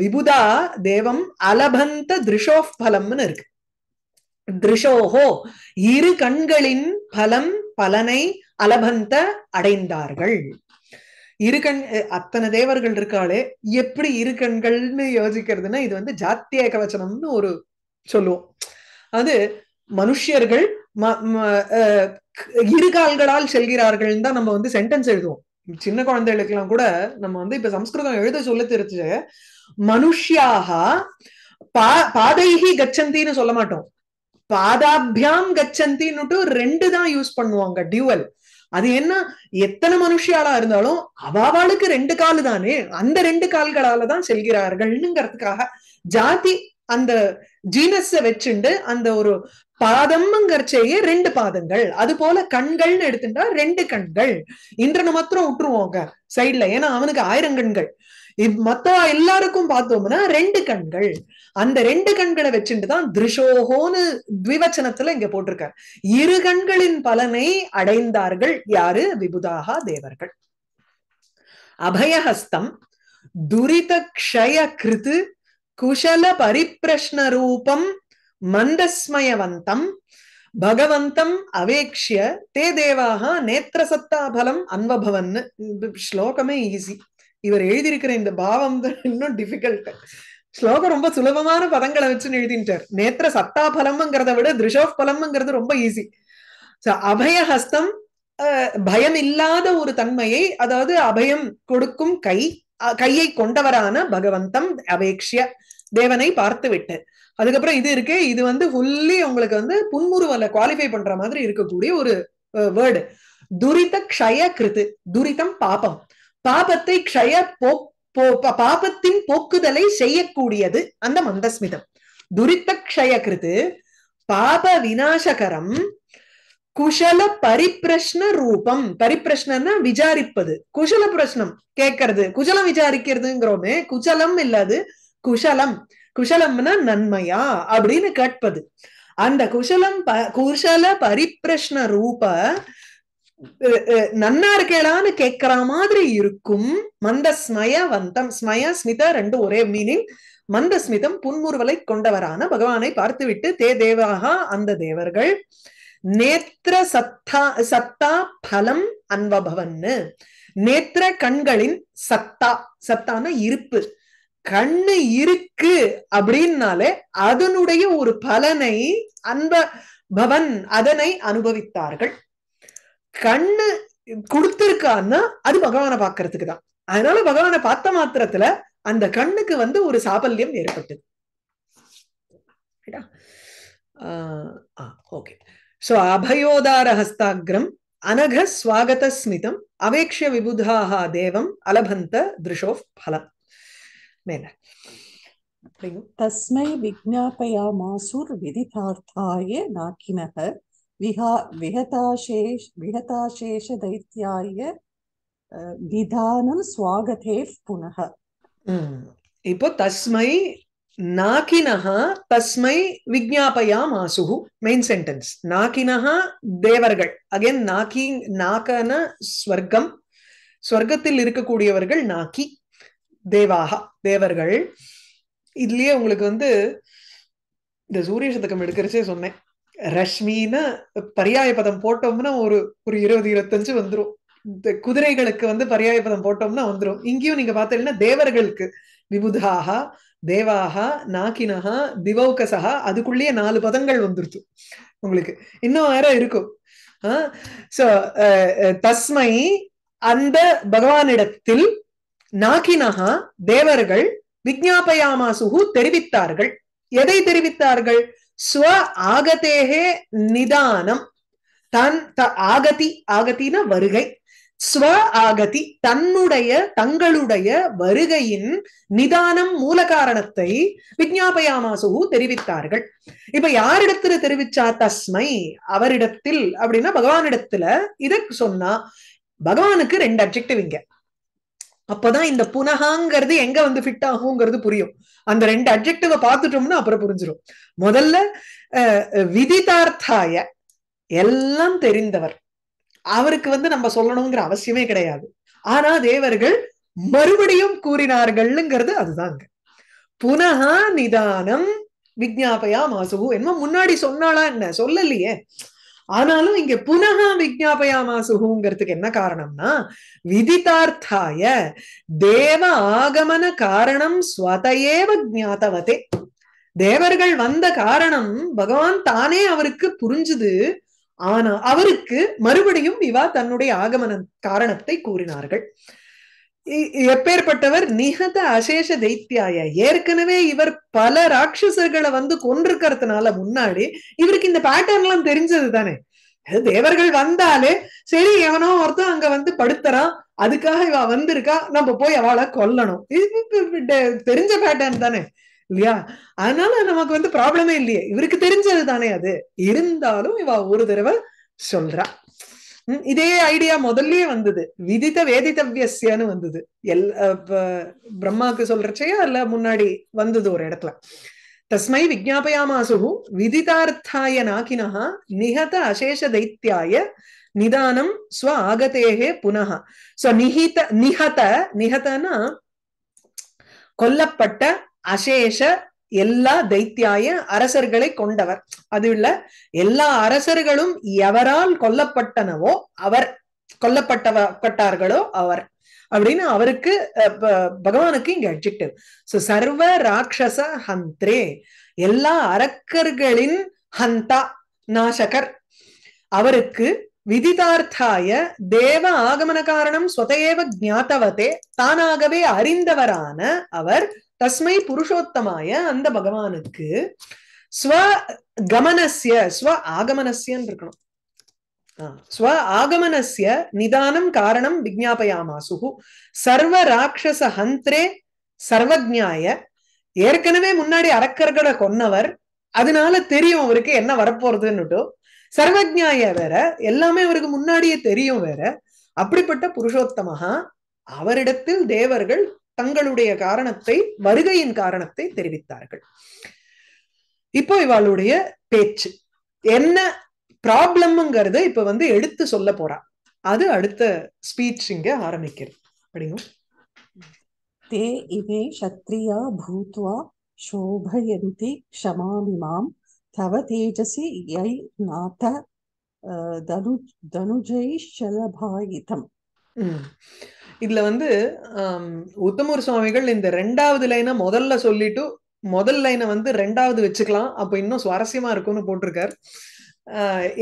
விபுதா தேவம் அலபந்த திருஷோஃப் பலம்னு இருக்கு திருஷோஹோ இரு கண்களின் பலம் பலனை அலபந்த அடைந்தார்கள் இரு கண் அத்தனை தேவர்கள் இருக்காளே எப்படி இரு கண்கள்னு யோசிக்கிறதுனா இது வந்து ஜாத்திய கவச்சனம்னு ஒரு சொல்லுவோம் அது மனுஷியர்கள் இரு கால்களால் செல்கிறார்கள் தான் நம்ம வந்து சென்டென்ஸ் எழுதுவோம் சின்ன குழந்தைகளுக்கெல்லாம் கூட நம்ம வந்து இப்ப சம்ஸ்கிருதம் எழுத சொல்ல தெரிஞ்சு மனுஷியாக பா பாதைகி கச்சந்தின்னு சொல்ல மாட்டோம் பாதாபியாம் கச்சந்தின்னுட்டு ரெண்டு தான் யூஸ் பண்ணுவாங்க டியூவல் அது என்ன எத்தனை மனுஷியாலா இருந்தாலும் அவாவாளுக்கு ரெண்டு கால் தானே அந்த ரெண்டு கால்களால தான் செல்கிறார்கள்ங்கிறதுக்காக ஜாதி அந்த ஜீனஸ வச்சுண்டு அந்த ஒரு பாதம்ங்கிறச்சேயே ரெண்டு பாதங்கள் அது போல கண்கள்னு எடுத்துட்டா ரெண்டு கண்கள் இந்திரனை மாத்திரம் விட்டுருவோங்க சைட்ல ஏன்னா அவனுக்கு ஆயிரம் கண்கள் மத்த எல்லாருக்கும் பார்த்தோம்னா ரெண்டு கண்கள் அந்த ரெண்டு கண்களை வச்சுட்டு தான் திருஷோகோன்னு திவச்சனத்துல இங்க போட்டிருக்க இரு கண்களின் பலனை அடைந்தார்கள் யாரு விபுதாகா தேவர்கள் அபயஹஸ்தம் துரித க்ஷய கிருத்து குஷல பரிப்பிரஷ்ன ரூபம் மந்தஸ்மயவந்தம் பகவந்தம் அவேக்ஷிய தே தேவாக நேத்திரசத்தா பலம் அன்பபவன் ஸ்லோகமே ஈஸி இவர் எழுதியிருக்கிற இந்த பாவம் இன்னும் டிஃபிகல்ட் ஸ்லோகம் ரொம்ப சுலபமான பதங்களை வச்சு எழுதிட்டார் நேத்திர சத்தா பலம்ங்கிறத விட திருஷோப் பலம்ங்கிறது ரொம்ப ஈஸி அபயஹஸ்தம் பயம் இல்லாத ஒரு தன்மையை அதாவது அபயம் கொடுக்கும் கை கையை கொண்டவரான பகவந்தம் அபேக்ஷிய தேவனை பார்த்து விட்டு அதுக்கப்புறம் இது இருக்கு இது வந்து ஃபுல்லி உங்களுக்கு வந்து புன்முருவல குவாலிஃபை பண்ற மாதிரி இருக்கக்கூடிய ஒரு வேர்டு துரித க்ஷய கிருத்து துரிதம் பாபம் பாபத்தை க்ஷய போ பாபத்தின் போக்குதலை செய்யக்கூடியது அந்த மந்தஸ்மிதம் துரித க்ஷய கிருத்து பாப விநாசகரம் குஷல பரிப்பிரஷ்ன ரூபம் பரிப்பிரஷ்னா விசாரிப்பது குஷல பிரஷ்னம் கேட்கறது குஜலம் விசாரிக்கிறதுங்கிறோமே குஜலம் இல்லாது குஷலம் குஷலம்னா நன்மையா அப்படின்னு கேட்பது அந்த குஷலம் ப குஷல பரிப்பிரஷ்ன ரூப நன்னா இருக்கேடான்னு கேட்கற மாதிரி இருக்கும் மந்த ஸ்மய வந்தம் ஸ்மய ஸ்மித ரெண்டு ஒரே மீனிங் மந்த ஸ்மிதம் புன்முருவலை கொண்டவரான பகவானை பார்த்துவிட்டு தே தேவாக அந்த தேவர்கள் நேத்திர சத்தா சத்தா பலம் அன்பபவன்னு நேத்திர கண்களின் சத்தா சத்தான இருப்பு கண்ணு இருக்கு அப்படின்னாலே அதனுடைய ஒரு பலனை அந்த பவன் அதனை அனுபவித்தார்கள் கண்ணு கொடுத்திருக்கான்னா அது பகவானை பாக்குறதுக்கு தான் அதனால பகவானை பார்த்த மாத்திரத்துல அந்த கண்ணுக்கு வந்து ஒரு சாபல்யம் ஏற்பட்டது ஓகே சோ அபயோதார ஹஸ்தாகிரம் அனக ஸ்வாகத ஸ்மிதம் அவேக்ஷ விபுதாஹா தேவம் அலபந்த திருஷோ பலம் मेन விதிதார்த்தாய विज्ञापयामासुर्विदितार्थाय விஹா विहा विहताशेष தைத்தியாய निधानं स्वागते पुनः இப்போ தஸ்மை நாக்கினஹா தஸ்மை விஜாபயாம் ஆசுகு மெயின் சென்டென்ஸ் நாக்கினஹா தேவர்கள் அகைன் நாக்கி நாக்கன ஸ்வர்க்கம் ஸ்வர்க்கத்தில் இருக்கக்கூடியவர்கள் நாக்கி தேவாகா தேவர்கள் இதுலயே உங்களுக்கு வந்து இந்த சூரிய சதகம் எடுக்கிறச்சே சொன்னேன் ரஷ்மின்னு பரியாய பதம் போட்டோம்னா ஒரு ஒரு இருபது இருபத்தஞ்சு வந்துடும் இந்த குதிரைகளுக்கு வந்து பரியாய பதம் போட்டோம்னா வந்துடும் இங்கேயும் நீங்க பாத்தீங்கன்னா தேவர்களுக்கு விபுதாக தேவாக நாக்கினஹா திவௌகசா அதுக்குள்ளேயே நாலு பதங்கள் வந்துருச்சு உங்களுக்கு இன்னும் வேற இருக்கும் சோ தஸ்மை அந்த பகவானிடத்தில் நாகினகா தேவர்கள் விஜாபயாமாசுகு தெரிவித்தார்கள் எதை தெரிவித்தார்கள் ஸ்வ ஆகத்தேகே நிதானம் தன் ஆகதி ஆகத்தின வருகை ஸ்வ ஆகதி தன்னுடைய தங்களுடைய வருகையின் நிதானம் மூல காரணத்தை விஜாபயாமாசுகு தெரிவித்தார்கள் இப்ப யாரிடத்துல தெரிவிச்சா தஸ்மை அவரிடத்தில் அப்படின்னா பகவானிடத்துல இத சொன்னா பகவானுக்கு ரெண்டு அப்ஜெக்டிவ் இங்க அப்பதான் இந்த புனகாங்கிறது எங்க வந்து ஃபிட் ஆகுங்கிறது புரியும் அந்த ரெண்டு அப்ஜெக்டிவ பார்த்துட்டோம்னா அப்புறம் புரிஞ்சிடும் முதல்ல விதிதார்த்தாய எல்லாம் தெரிந்தவர் அவருக்கு வந்து நம்ம சொல்லணுங்கிற அவசியமே கிடையாது ஆனா தேவர்கள் மறுபடியும் கூறினார்கள்ங்கிறது அதுதாங்க புனகா நிதானம் விஜாபயா மாசுகு என்ன முன்னாடி சொன்னாளா என்ன சொல்லலையே ஆனாலும் இங்க புனகா சுகுங்கிறதுக்கு என்ன காரணம்னா விதித்தார்த்தாய தேவ ஆகமன காரணம் ஸ்வதையேவ ஜாத்தவதே தேவர்கள் வந்த காரணம் பகவான் தானே அவருக்கு புரிஞ்சுது ஆனா அவருக்கு மறுபடியும் இவா தன்னுடைய ஆகமன காரணத்தை கூறினார்கள் எப்பேற்பட்டவர் நிகத அசேஷ தைத்தியாய ஏற்கனவே இவர் பல ராட்சசர்களை வந்து கொன்றிருக்கிறதுனால முன்னாடி இவருக்கு இந்த பேட்டர்ன் எல்லாம் தெரிஞ்சது தானே தேவர்கள் வந்தாலே சரி எவனோ ஒருத்தன் அங்க வந்து படுத்துறான் அதுக்காக இவ வந்திருக்கா நம்ம போய் அவளை கொல்லணும் தெரிஞ்ச பேட்டர்ன் தானே இல்லையா அதனால நமக்கு வந்து ப்ராப்ளமே இல்லையே இவருக்கு தெரிஞ்சது தானே அது இருந்தாலும் இவ ஒரு தடவை சொல்றா இதே ஐடியா முதல்ல வந்தது விதித்த வேதித்தவியஸ்யன்னு வந்தது எல் பிரம்மாவுக்கு சொல்றச்சையா இல்ல முன்னாடி வந்தது ஒரு இடத்துல தஸ்மை விஜாபயாமாசு விதித்தார்த்தாய நாக்கினா நிகத அசேஷ தைத்தியாய நிதானம் ஸ்வ ஆகத்தேகே புனக சோ நிஹித நிகத நிகதனா கொல்லப்பட்ட அசேஷ எல்லா தைத்தியாய அரசர்களை கொண்டவர் அது இல்ல எல்லா அரசர்களும் எவரால் கொல்லப்பட்டனவோ அவர் கொல்லப்பட்டவப்பட்டார்களோ அவர் அப்படின்னு அவருக்கு பகவானுக்கு இங்க அட்ஜெக்டிவ் சோ சர்வ ராட்சச ஹந்த்ரே எல்லா அரக்கர்களின் ஹந்தா நாசகர் அவருக்கு விதிதார்த்தாய தேவ ஆகமன காரணம் ஸ்வதேவ ஜாத்தவதே தானாகவே அறிந்தவரான அவர் தஸ்மை புருஷோத்தமாய அந்த பகவானுக்கு ஸ்வ கமனசிய ஸ்வ ஆகமனசியன்னு இருக்கணும் ஸ்வ ஆகமனசிய நிதானம் காரணம் சுகு சர்வ ராட்சச ஹந்திரே சர்வஜாய ஏற்கனவே முன்னாடி அரக்கர்களை கொன்னவர் அதனால தெரியும் அவருக்கு என்ன வரப்போறதுன்னுட்டு சர்வஜாய வேற எல்லாமே அவருக்கு முன்னாடியே தெரியும் வேற அப்படிப்பட்ட புருஷோத்தமஹா அவரிடத்தில் தேவர்கள் தங்களுடைய காரணத்தை வருகையின் காரணத்தை தெரிவித்தார்கள் இப்போ இவளுடைய பேச்சு என்ன ப்ராப்ளம்ங்கிறத இப்ப வந்து எடுத்து சொல்ல போறா அது அடுத்த ஸ்பீச் இங்க ஆரம்பிக்கிறது அப்படிங்க தே இதே சத்ரியா பூத்வா சோபயந்தி க்ஷமாமிமாம் தவ தேஜசி யை நாத தனு தனுஜை சலபாயிதம் இதுல வந்து உத்தமூர் சுவாமிகள் இந்த ரெண்டாவது லைனை முதல்ல சொல்லிட்டு முதல் லைனை வந்து ரெண்டாவது வச்சுக்கலாம் அப்ப இன்னும் சுவாரஸ்யமா இருக்கும்னு போட்டிருக்காரு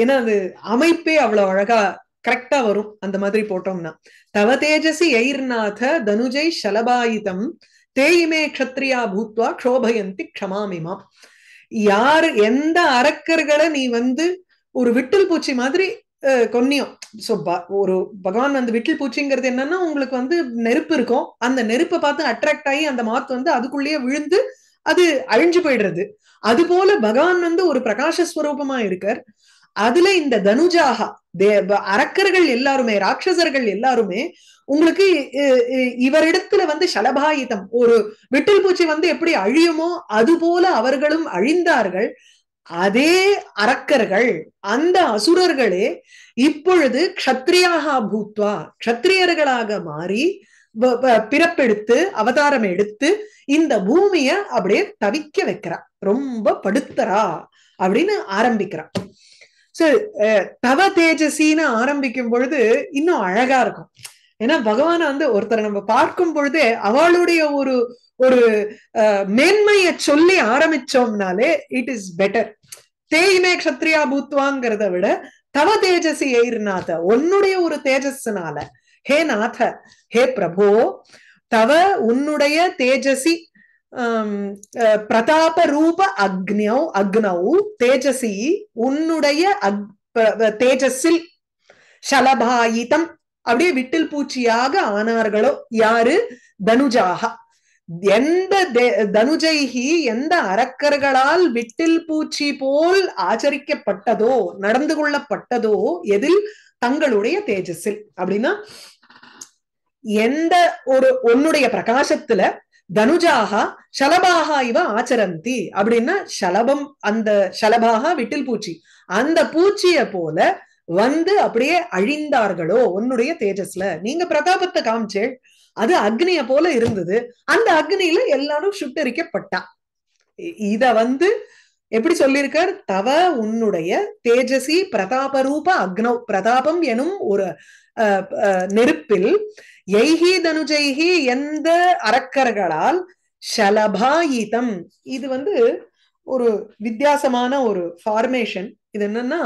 ஏன்னா அது அமைப்பே அவ்வளவு அழகா கரெக்டா வரும் அந்த மாதிரி போட்டோம்னா தவ தேஜசி எயிர்நாத தனுஜை சலபாயிதம் தேய்மே கத்ரியா பூத்வா க்ஷோபயந்தி க்ஷமாமிமா யார் எந்த அரக்கர்களை நீ வந்து ஒரு விட்டில் பூச்சி மாதிரி கொன்னியும் ஸோ ஒரு பகவான் வந்து விட்டில் பூச்சிங்கிறது என்னன்னா உங்களுக்கு வந்து நெருப்பு இருக்கும் அந்த நெருப்பை பார்த்து அட்ராக்ட் ஆகி அந்த மாத்து வந்து அதுக்குள்ளேயே விழுந்து அது அழிஞ்சு போயிடுறது அது போல பகவான் வந்து ஒரு பிரகாஷஸ்வரூபமா இருக்கார் அதுல இந்த தனுஜாகா தே அரக்கர்கள் எல்லாருமே ராட்சசர்கள் எல்லாருமே உங்களுக்கு இவரிடத்துல வந்து சலபாயுதம் ஒரு விட்டில் பூச்சி வந்து எப்படி அழியுமோ அது போல அவர்களும் அழிந்தார்கள் அதே அரக்கர்கள் அந்த அசுரர்களே இப்பொழுது க்ஷத்ரியாக பூத்வா கத்திரியர்களாக மாறி பிறப்பெடுத்து அவதாரம் எடுத்து இந்த பூமிய அப்படியே தவிக்க வைக்கிறா ரொம்ப படுத்தரா அப்படின்னு ஆரம்பிக்கிறான் சோ தவ தேஜசின்னு ஆரம்பிக்கும் பொழுது இன்னும் அழகா இருக்கும் ஏன்னா பகவான வந்து ஒருத்தரை நம்ம பார்க்கும் பொழுதே அவளுடைய ஒரு ஒரு மேன்மையை சொல்லி ஆரம்பிச்சோம்னாலே இட் இஸ் பெட்டர் தேய்மே கத்திரியா பூத்வாங்கிறத விட தவ தேஜசி எயிர்நாத உன்னுடைய ஒரு தேஜஸ்னால ஹே நாத ஹே பிரபோ தவ உன்னுடைய தேஜசி பிரதாப ரூப அக்னியோ அக்னௌ தேஜசி உன்னுடைய அக் தேஜஸில் ஷலபாயிதம் அப்படியே விட்டில் பூச்சியாக ஆனார்களோ யாரு தனுஜாகா எந்த தனுஜைகி எந்த அரக்கர்களால் விட்டில் பூச்சி போல் ஆச்சரிக்கப்பட்டதோ நடந்து கொள்ளப்பட்டதோ எதில் தங்களுடைய தேஜஸில் அப்படின்னா எந்த ஒரு உன்னுடைய பிரகாசத்துல தனுஜாக சலபாகா இவ ஆச்சரந்தி அப்படின்னா சலபம் அந்த சலபாகா விட்டில் பூச்சி அந்த பூச்சிய போல வந்து அப்படியே அழிந்தார்களோ உன்னுடைய தேஜஸ்ல நீங்க பிரதாபத்தை காமிச்சே அது அக்னிய போல இருந்தது அந்த அக்னியில எல்லாரும் சுட்டரிக்கப்பட்டா இத வந்து எப்படி சொல்லியிருக்கார் தவ உன்னுடைய தேஜசி பிரதாபரூப அக்னோ பிரதாபம் எனும் ஒரு நெருப்பில் எய்கி தனுஜெய்கி எந்த அரக்கர்களால் ஷலபாயிதம் இது வந்து ஒரு வித்தியாசமான ஒரு ஃபார்மேஷன் இது என்னன்னா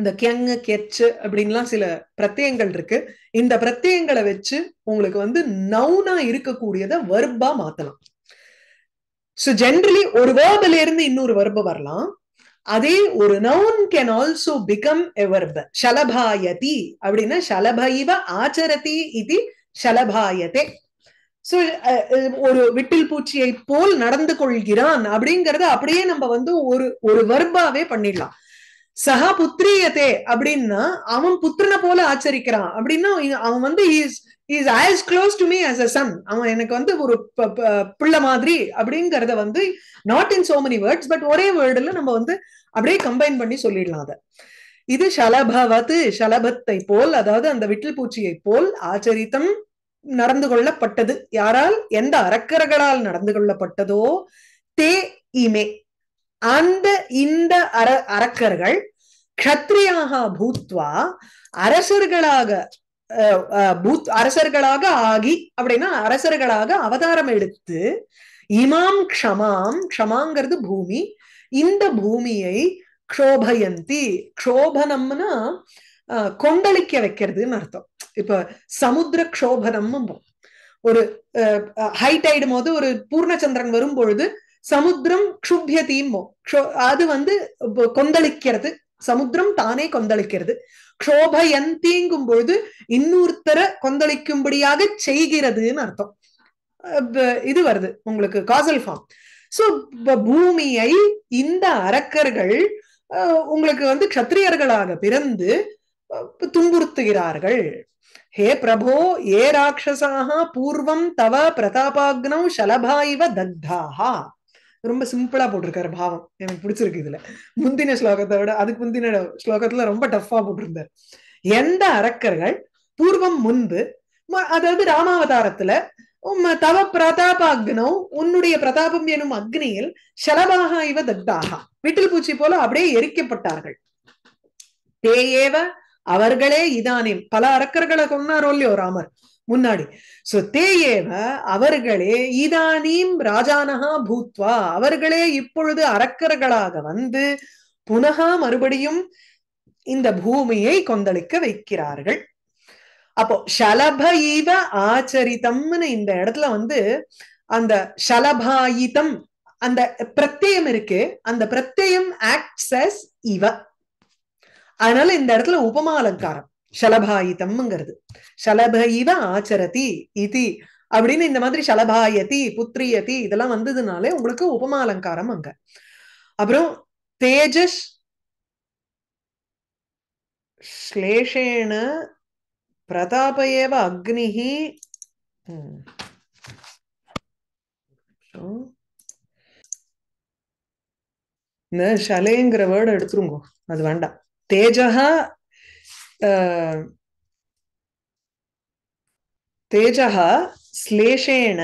இந்த கெங் கெச்சு அப்படின்லாம் சில பிரத்தியங்கள் இருக்கு இந்த பிரத்தியங்களை வச்சு உங்களுக்கு வந்து நவுனா இருக்கக்கூடியத வர்பா மாத்தலாம் ஸோ ஜென்ரலி ஒரு வேர்பில இருந்து இன்னொரு வர்பு வரலாம் அதே ஒரு noun can also become a verb ஷலபாயதி அப்படின்னா ஷலபைவ ஆச்சரதி இது ஷலபாயதே ஸோ ஒரு விட்டில் பூச்சியை போல் நடந்து கொள்கிறான் அப்படிங்கறத அப்படியே நம்ம வந்து ஒரு ஒரு வர்பாவே பண்ணிடலாம் சஹா புத்திரியதே அப்படின்னா அவன் புத்திரனை போல ஆச்சரிக்கிறான் அப்படின்னா அவன் வந்து is is as close to me as a son அவன் எனக்கு வந்து ஒரு பிள்ளை மாதிரி அப்படிங்கறத வந்து not in so many words but ஒரே வேர்டுல நம்ம வந்து அப்படியே கம்பைன் பண்ணி சொல்லிடலாம் அதை இது ஷலபவது ஷலபத்தை போல் அதாவது அந்த விட்டில் பூச்சியை போல் ஆச்சரித்தம் நடந்து கொள்ளப்பட்டது யாரால் எந்த அரக்கர்களால் நடந்து கொள்ளப்பட்டதோ தே இமே அந்த இந்த அர அரக்கர்கள் கத்திரியாக பூத்வா அரசர்களாக பூத் அரசர்களாக ஆகி அப்படின்னா அரசர்களாக அவதாரம் எடுத்து இமாம் க்ஷமாம் க்ஷமாங்கிறது பூமி இந்த பூமியை க்ஷோபயந்தி க்ஷோபனம்னா கொந்தளிக்க வைக்கிறதுன்னு அர்த்தம் இப்ப சமுத்திர க்ஷோபனம் ஒரு ஹைடைடும் போது ஒரு பூர்ணச்சந்திரன் வரும் பொழுது சமுத்திரம் க்ஷுபியதீம்போ அது வந்து கொந்தளிக்கிறது சமுத்திரம் தானே கொந்தளிக்கிறது க்ஷோபயந்தீங்கும் பொழுது இன்னொருத்தரை கொந்தளிக்கும்படியாக செய்கிறதுன்னு அர்த்தம் இது வருது உங்களுக்கு காசல் ஃபார்ம் சோ பூமியை இந்த அரக்கர்கள் உங்களுக்கு வந்து கத்திரியர்களாக பிறந்து துன்புறுத்துகிறார்கள் ஹே பிரபோ ஏ ராட்சசாக பூர்வம் தவ பிரதாபாக்னௌ சலபாய்வ தக்தாக ரொம்ப சிம்பிளா போட்டிருக்காரு பாவம் எனக்கு பிடிச்சிருக்கு இதுல முந்தின ஸ்லோகத்தை விட அதுக்கு முந்தின ஸ்லோகத்துல ரொம்ப டஃபா போட்டிருந்தார் எந்த அரக்கர்கள் பூர்வம் முன்பு அதாவது ராமாவதாரத்துல தவ பிரதாப அக்னோ உன்னுடைய பிரதாபம் எனும் அக்னியில் செலவாக இவ தக்தாக விட்டில் பூச்சி போல அப்படியே எரிக்கப்பட்டார்கள் தேயேவ அவர்களே இதானே பல அரக்கர்களை கொன்னாரோ இல்லையோ ராமர் முன்னாடி சோ தேயேவ அவர்களே இதானீம் ராஜானகா பூத்வா அவர்களே இப்பொழுது அரக்கர்களாக வந்து புனகா மறுபடியும் இந்த பூமியை கொந்தளிக்க வைக்கிறார்கள் அப்போ ஷலப இவ ஆச்சரித்தம்னு இந்த இடத்துல வந்து அந்த ஷலபாயிதம் அந்த பிரத்யம் இருக்கு அந்த பிரத்யம் ஆக்ட்ஸ் இவ அதனால இந்த இடத்துல உபமா அலங்காரம் ஷலபாயிதம்ங்கிறது ஷலப இவ ஆச்சரதி இதி அப்படின்னு இந்த மாதிரி ஷலபாயதி புத்திரியதி இதெல்லாம் வந்ததுனாலே உங்களுக்கு உபமாலங்காரம் அங்க அப்புறம் தேஜஸ் ஸ்லேஷேன ஏவ அக்னிஹி இந்த ஷலேங்கிற வேர்டு எடுத்துருங்கோ அது வேண்டாம் தேஜகா தேஜः ஸ்லேஷேன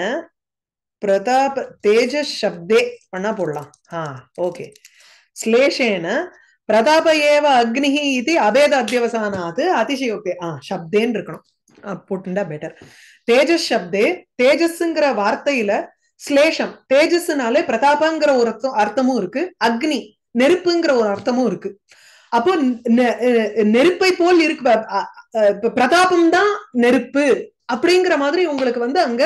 பிரதாப தேஜ சப்தே பண்ணா போடலாம் ஆ ஓகே ஸ்லேஷேன பிரதாப ஏவ அக்னி இது அபேத அத்தியவசானாது அதிசயோக்தி ஆ சப்தேன்னு இருக்கணும் போட்டுண்டா பெட்டர் தேஜஸ் சப்தே தேஜஸ்ங்கிற வார்த்தையில ஸ்லேஷம் தேஜஸ்னாலே பிரதாபங்கிற ஒரு அர்த்தமும் இருக்கு அக்னி நெருப்புங்கிற ஒரு அர்த்தமும் இருக்கு அப்போ நெருப்பை போல் இருக்கு பிரதாபம் தான் நெருப்பு அப்படிங்கிற மாதிரி உங்களுக்கு வந்து அங்க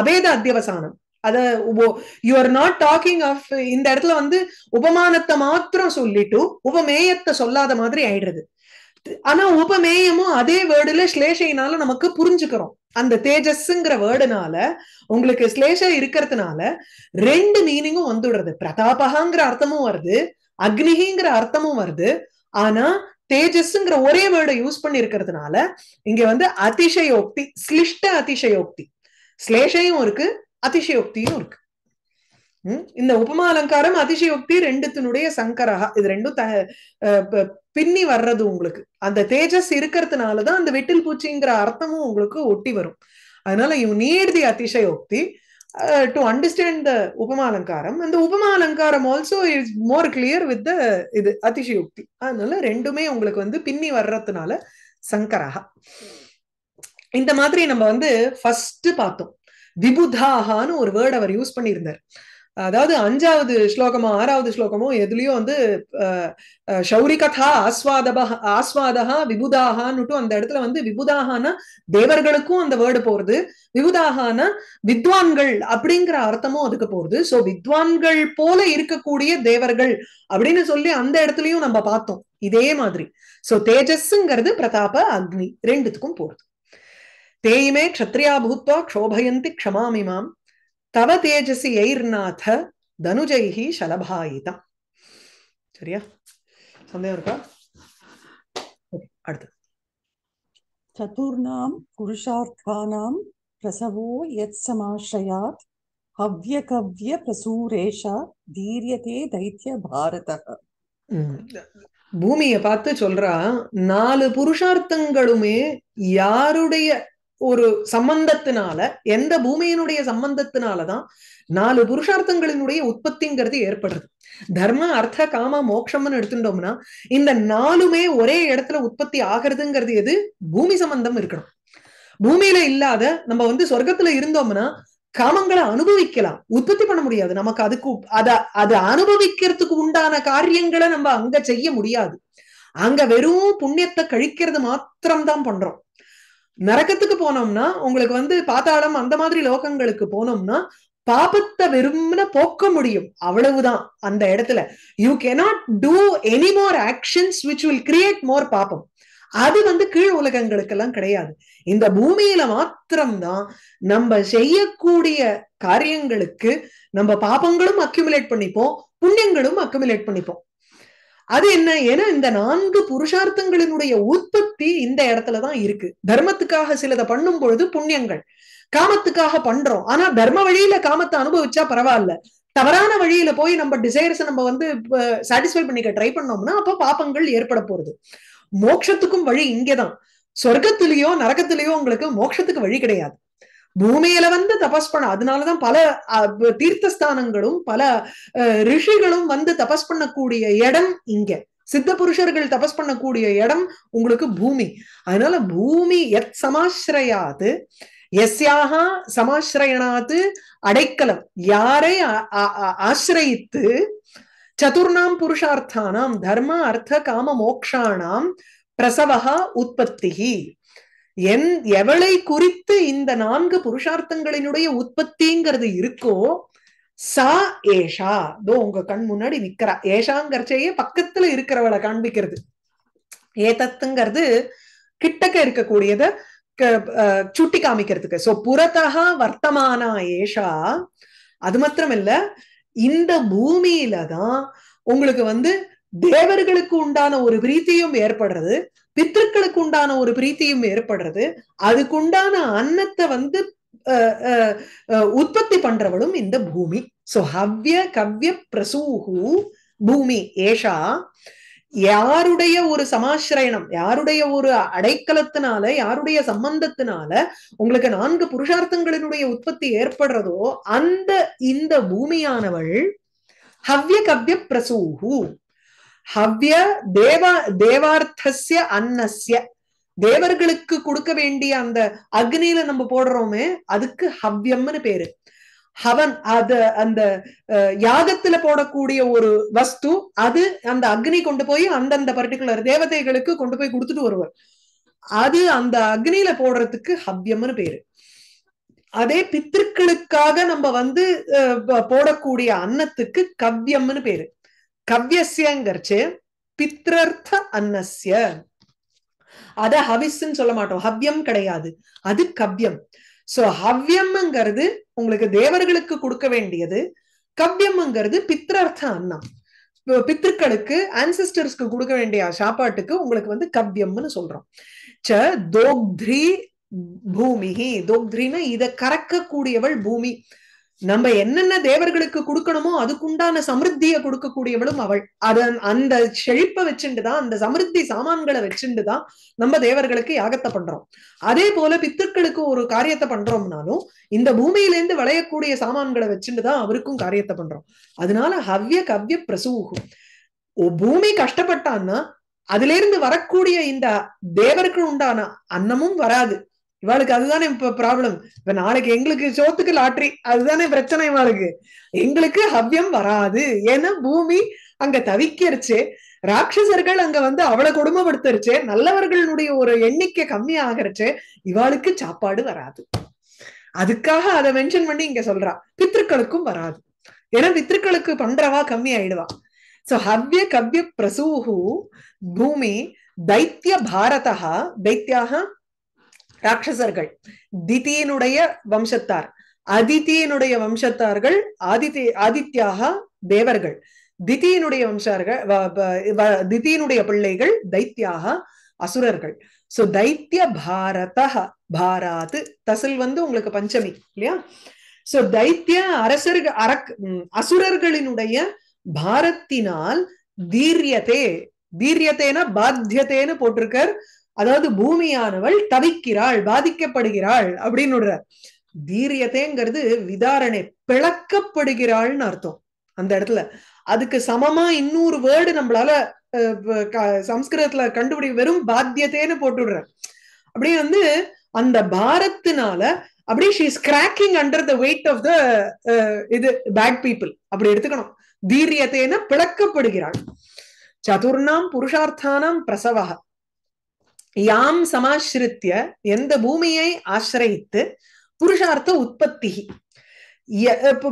அபேத அத்தியவசானம் அத you are not talking of இந்த இடத்துல வந்து உபமானத்தை மாத்திரம் சொல்லிட்டு உபமேயத்தை சொல்லாத மாதிரி ஆயிடுறது ஆனா உபமேயமும் அதே வேர்டுல ஸ்லேஷையினால நமக்கு புரிஞ்சுக்கிறோம் அந்த தேஜஸ்ங்கிற வேர்டுனால உங்களுக்கு ஸ்லேஷ இருக்கிறதுனால ரெண்டு மீனிங்கும் வந்துடுறது பிரதாபகாங்கிற அர்த்தமும் வருது அக்னிகிங்கிற அர்த்தமும் வருது ஆனா தேஜஸ்ங்கிற ஒரே வேர்ட யூஸ் பண்ணி இருக்கிறதுனால இங்க வந்து அதிசயோக்தி ஸ்லிஷ்ட அதிசயோக்தி ஸ்லேஷையும் இருக்கு அதிசயோக்தியும் இருக்கு இந்த உபமா அலங்காரம் அதிசயோக்தி ரெண்டுத்தினுடைய சங்கரகா இது ரெண்டும் த பின்னி வர்றது உங்களுக்கு அந்த தேஜஸ் இருக்கிறதுனாலதான் அந்த வெட்டில் பூச்சிங்கிற அர்த்தமும் உங்களுக்கு ஒட்டி வரும் அதனால யூ நீட் தி அதிசயோக்தி டு uh, to த உபமா அலங்காரம் Alankaram. உபமா அலங்காரம் also Alankaram more clear with the இது அதிசயோக்தி அதனால ரெண்டுமே உங்களுக்கு வந்து பின்னி வர்றதுனால சங்கரஹா இந்த மாதிரி நம்ம வந்து ஃபர்ஸ்ட் பார்த்தோம் விபுதாகான்னு ஒரு வேர்ட் அவர் யூஸ் பண்ணியிருந்தார் அதாவது அஞ்சாவது ஸ்லோகமோ ஆறாவது ஸ்லோகமோ எதுலயோ வந்து ஷௌரிகதா ஆஸ்வாதபா ஆஸ்வாதா விபுதாகான்னுட்டு அந்த இடத்துல வந்து விபுதாகானா தேவர்களுக்கும் அந்த வேர்டு போறது விபுதாகானா வித்வான்கள் அப்படிங்கிற அர்த்தமும் அதுக்கு போறது சோ வித்வான்கள் போல இருக்கக்கூடிய தேவர்கள் அப்படின்னு சொல்லி அந்த இடத்துலயும் நம்ம பார்த்தோம் இதே மாதிரி சோ தேஜஸ்ங்கிறது பிரதாப அக்னி ரெண்டுத்துக்கும் போறது தேயுமே க்ஷத்ரியா பூத்வா க்ஷோபயந்தி க்ஷமாமிமாம் தவ தேஜசி ஐர்நாத தனுஜைஹி சலபாயிதம் சரியா சந்தேகம் இருக்கா அடுத்து சதுர்ணாம் புருஷார்த்தானாம் பிரசவோ யத் சமாश्रयात् ஹவ்யகவ்ய பிரசூரேஷா தீரியதே தைத்திய பாரத பூமியை பார்த்து சொல்றா நாலு புருஷார்த்தங்களுமே யாருடைய ஒரு சம்பந்தத்தினால எந்த பூமியினுடைய சம்பந்தத்தினாலதான் நாலு புருஷார்த்தங்களினுடைய உற்பத்திங்கிறது ஏற்படுறது தர்ம அர்த்த காம மோட்சம்னு எடுத்துட்டோம்னா இந்த நாலுமே ஒரே இடத்துல உற்பத்தி ஆகிறதுங்கிறது எது பூமி சம்பந்தம் இருக்கணும் பூமியில இல்லாத நம்ம வந்து சொர்க்கத்துல இருந்தோம்னா காமங்களை அனுபவிக்கலாம் உற்பத்தி பண்ண முடியாது நமக்கு அதுக்கு அத அது அனுபவிக்கிறதுக்கு உண்டான காரியங்களை நம்ம அங்க செய்ய முடியாது அங்க வெறும் புண்ணியத்தை கழிக்கிறது மாத்திரம்தான் பண்றோம் நரக்கத்துக்கு போனோம்னா உங்களுக்கு வந்து பாத்தாளம் அந்த மாதிரி லோகங்களுக்கு போனோம்னா பாபத்தை வெறும்ன போக்க முடியும் அவ்வளவுதான் அந்த இடத்துல you cannot do any more actions which will create more பாப்பம் அது வந்து கீழ் உலகங்களுக்கு எல்லாம் கிடையாது இந்த பூமியில மாத்திரம்தான் நம்ம செய்யக்கூடிய காரியங்களுக்கு நம்ம பாபங்களும் அக்யூமுலேட் பண்ணிப்போம் புண்ணியங்களும் அக்யூமுலேட் பண்ணிப்போம் அது என்ன ஏன்னா இந்த நான்கு புருஷார்த்தங்களினுடைய உற்பத்தி இந்த இடத்துலதான் இருக்கு தர்மத்துக்காக சிலதை பண்ணும் பொழுது புண்ணியங்கள் காமத்துக்காக பண்றோம் ஆனா தர்ம வழியில காமத்தை அனுபவிச்சா பரவாயில்ல தவறான வழியில போய் நம்ம டிசைர்ஸ் நம்ம வந்து சாட்டிஸ்ஃபை பண்ணிக்க ட்ரை பண்ணோம்னா அப்ப பாப்பங்கள் ஏற்பட போறது மோட்சத்துக்கும் வழி இங்கேதான் சொர்க்கத்திலேயோ நரக்கத்திலேயோ உங்களுக்கு மோட்சத்துக்கு வழி கிடையாது பூமியில வந்து தபஸ் பண்ண அதனாலதான் பல தீர்த்தஸ்தானங்களும் பல ரிஷிகளும் வந்து தபஸ் பண்ணக்கூடிய இடம் இங்க சித்த புருஷர்கள் தபஸ் பண்ணக்கூடிய இடம் உங்களுக்கு பூமி அதனால பூமி எத் சமாசிரயாது எஸ்யாக சமாசிரயனாத்து அடைக்கலம் யாரை ஆசிரயித்து சதுர்ணாம் புருஷார்த்தானாம் தர்ம அர்த்த காம மோக்ஷானாம் பிரசவகா உற்பத்தி என் எவளை குறித்து இந்த நான்கு புருஷார்த்தங்களினுடைய உற்பத்திங்கிறது இருக்கோ சா ஏஷா தோ உங்க கண் முன்னாடி நிக்கிறா ஏஷாங்கிறச்சையே பக்கத்துல இருக்கிறவளை காண்பிக்கிறது ஏதத்துங்கிறது கிட்டக்க இருக்கக்கூடியத சுட்டி காமிக்கிறதுக்கு சோ புறத்தகா வர்த்தமானா ஏஷா அது மாத்திரம் இல்ல இந்த பூமியில தான் உங்களுக்கு வந்து தேவர்களுக்கு உண்டான ஒரு பிரீத்தியும் ஏற்படுறது பித்திருக்களுக்கு உண்டான ஒரு பிரீத்தியும் ஏற்படுறது அதுக்குண்டான அன்னத்தை வந்து உற்பத்தி பண்றவளும் இந்த பூமி சோ ஹவ்ய கவ்ய பிரசூகு பூமி ஏஷா யாருடைய ஒரு சமாசிரயணம் யாருடைய ஒரு அடைக்கலத்தினால யாருடைய சம்பந்தத்தினால உங்களுக்கு நான்கு புருஷார்த்தங்களினுடைய உற்பத்தி ஏற்படுறதோ அந்த இந்த பூமியானவள் ஹவ்ய கவ்ய பிரசூகு ஹவ்ய தேவா தேவார்த்தசிய அன்னசிய தேவர்களுக்கு கொடுக்க வேண்டிய அந்த அக்னியில நம்ம போடுறோமே அதுக்கு ஹவ்யம்னு பேரு ஹவன் அது அந்த யாகத்துல போடக்கூடிய ஒரு வஸ்து அது அந்த அக்னி கொண்டு போய் அந்தந்த பர்டிகுலர் தேவதைகளுக்கு கொண்டு போய் கொடுத்துட்டு வருவார் அது அந்த அக்னியில போடுறதுக்கு ஹவ்யம்னு பேரு அதே பித்திருக்களுக்காக நம்ம வந்து போடக்கூடிய அன்னத்துக்கு கவ்யம்னு பேரு கவ்யசியங்கரிச்சு பித்ரர்த்த அன்னஸ்ய அத ஹவிஸ்ன்னு சொல்ல மாட்டோம் ஹவ்யம் கிடையாது அது கவ்யம் சோ ஹவ்யம்ங்கிறது உங்களுக்கு தேவர்களுக்கு கொடுக்க வேண்டியது கவ்யம்ங்கிறது பித்ரர்த்த அன்னம் பித்திருக்களுக்கு ஆன்சிஸ்டர்ஸ்க்கு கொடுக்க வேண்டிய சாப்பாட்டுக்கு உங்களுக்கு வந்து கவ்யம்னு சொல்றோம் ச பூமி பூமிகி தோக்திரினா இதை கறக்கக்கூடியவள் பூமி நம்ம என்னென்ன தேவர்களுக்கு கொடுக்கணுமோ அதுக்குண்டான சமிருத்திய கொடுக்கக்கூடியவளும் அவள் அதன் அந்த செழிப்பை வச்சுட்டுதான் அந்த சமிருத்தி சாமான்களை வச்சுட்டுதான் நம்ம தேவர்களுக்கு யாகத்தை பண்றோம் அதே போல பித்தர்களுக்கு ஒரு காரியத்தை பண்றோம்னாலும் இந்த பூமியிலேருந்து விளையக்கூடிய சாமான்களை வச்சுட்டுதான் அவருக்கும் காரியத்தை பண்றோம் அதனால ஹவ்ய கவ்ய பிரசூகம் பூமி கஷ்டப்பட்டான்னா அதுல இருந்து வரக்கூடிய இந்த தேவருக்கு உண்டான அன்னமும் வராது இவாளுக்கு அதுதானே இப்ப ப்ராப்ளம் இப்ப நாளைக்கு எங்களுக்கு சோத்துக்கு லாட்ரி அதுதானே பிரச்சனை இவாளுக்கு எங்களுக்கு ஹவ்யம் வராது ஏன்னா பூமி அங்க தவிக்கிறச்சு ராட்சசர்கள் அங்க வந்து அவளை கொடுமைப்படுத்துருச்சு நல்லவர்களுடைய ஒரு எண்ணிக்கை கம்மி ஆகிறச்சு இவாளுக்கு சாப்பாடு வராது அதுக்காக அதை மென்ஷன் பண்ணி இங்க சொல்றா பித்திருக்களுக்கும் வராது ஏன்னா பித்திருக்களுக்கு பண்றவா கம்மி ஆயிடுவா சோ ஹவ்ய கவ்ய பிரசூஹு பூமி தைத்திய பாரதா தைத்தியாக ராட்சசர்கள் திதியினுடைய வம்சத்தார் அதித்தியினுடைய வம்சத்தார்கள் ஆதித்ய ஆதித்யாக தேவர்கள் திதியினுடைய வம்சார்கள் திதியினுடைய பிள்ளைகள் தைத்தியாக அசுரர்கள் சோ தைத்திய பாரத பாராத் தசில் வந்து உங்களுக்கு பஞ்சமி இல்லையா சோ தைத்திய அரசர்கள் அரக் அசுரர்களினுடைய பாரத்தினால் தீரியதே தீரியத்தேன பாத்தியத்தேன்னு போட்டிருக்கார் அதாவது பூமியானவள் தவிக்கிறாள் பாதிக்கப்படுகிறாள் அப்படின்னு தீரியத்தைங்கிறது விதாரணை பிளக்கப்படுகிறாள்னு அர்த்தம் அந்த இடத்துல அதுக்கு சமமா இன்னொரு வேர்டு நம்மளால சம்ஸ்கிருதத்துல கண்டுபிடி வெறும் பாத்தியத்தேன்னு போட்டுடுற அப்படியே வந்து அந்த பாரத்தினால அப்படியே she's cracking under the weight of the இது பேட் பீப்புள் அப்படி எடுத்துக்கணும் தீரியத்தைன பிளக்கப்படுகிறாள் சதுர்ணாம் புருஷார்த்தானாம் பிரசவா யாம் சமாசிரித்திய எந்த பூமியை ஆசிரயித்து புருஷார்த்த உற்பத்தி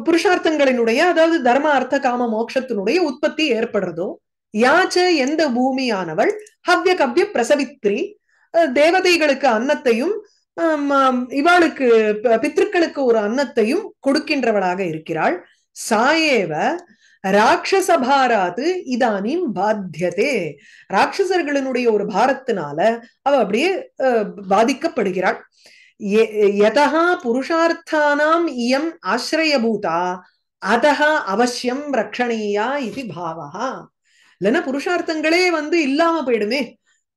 புருஷார்த்தங்களினுடைய அதாவது தர்ம அர்த்த காம மோட்சத்தினுடைய உற்பத்தி ஏற்படுறதோ யாச்ச எந்த பூமியானவள் ஹவ்ய கவ்ய பிரசவித்ரி தேவதைகளுக்கு அன்னத்தையும் இவாளுக்கு பித்திருக்களுக்கு ஒரு அன்னத்தையும் கொடுக்கின்றவளாக இருக்கிறாள் சாயேவ ராட்சசபாராது இதானின் பாத்தியதே ராட்சசர்களினுடைய ஒரு பாரத்தினால அவ அப்படியே பாதிக்கப்படுகிறாள் எதகா புருஷார்த்தானாம் இயம் ஆசிரயபூதா அதகா அவசியம் ரக்ஷணீயா இது பாவகா இல்லைன்னா புருஷார்த்தங்களே வந்து இல்லாம போயிடுமே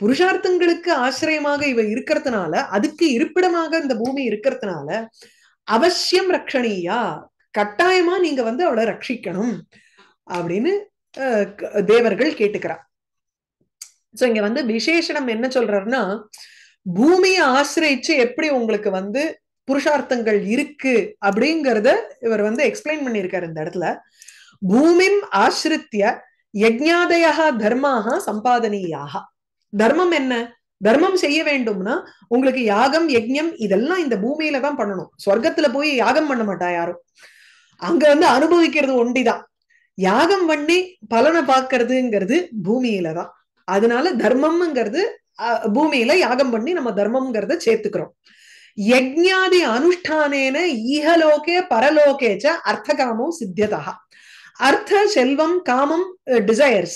புருஷார்த்தங்களுக்கு ஆசிரியமாக இவ இருக்கிறதுனால அதுக்கு இருப்பிடமாக இந்த பூமி இருக்கிறதுனால அவசியம் ரக்ஷணீயா கட்டாயமா நீங்க வந்து அவளை ரட்சிக்கணும் அப்படின்னு தேவர்கள் கேட்டுக்கிறார் சோ இங்க வந்து விசேஷனம் என்ன சொல்றாருன்னா பூமியை ஆசிரியிச்சு எப்படி உங்களுக்கு வந்து புருஷார்த்தங்கள் இருக்கு அப்படிங்கறத இவர் வந்து எக்ஸ்பிளைன் பண்ணியிருக்காரு இந்த இடத்துல பூமிம் ஆசிரித்திய யஜ்ஞாதயா தர்மாக சம்பாதனையாக தர்மம் என்ன தர்மம் செய்ய வேண்டும்னா உங்களுக்கு யாகம் யஜ்யம் இதெல்லாம் இந்த பூமியில தான் பண்ணணும் சொர்க்கத்துல போய் யாகம் பண்ண மாட்டா யாரும் அங்க வந்து அனுபவிக்கிறது ஒண்டிதான் யாகம் பண்ணி பலனை பார்க்கறதுங்கிறது பூமியில தான் அதனால தர்மம்ங்கிறது பூமியில யாகம் பண்ணி நம்ம தர்மம்ங்கிறத சேர்த்துக்கிறோம் யஜ்ஞாதி அனுஷ்டானேன ஈகலோகே பரலோகேச்ச அர்த்தகாமம் சித்தியதா அர்த்த செல்வம் காமம் டிசையர்ஸ்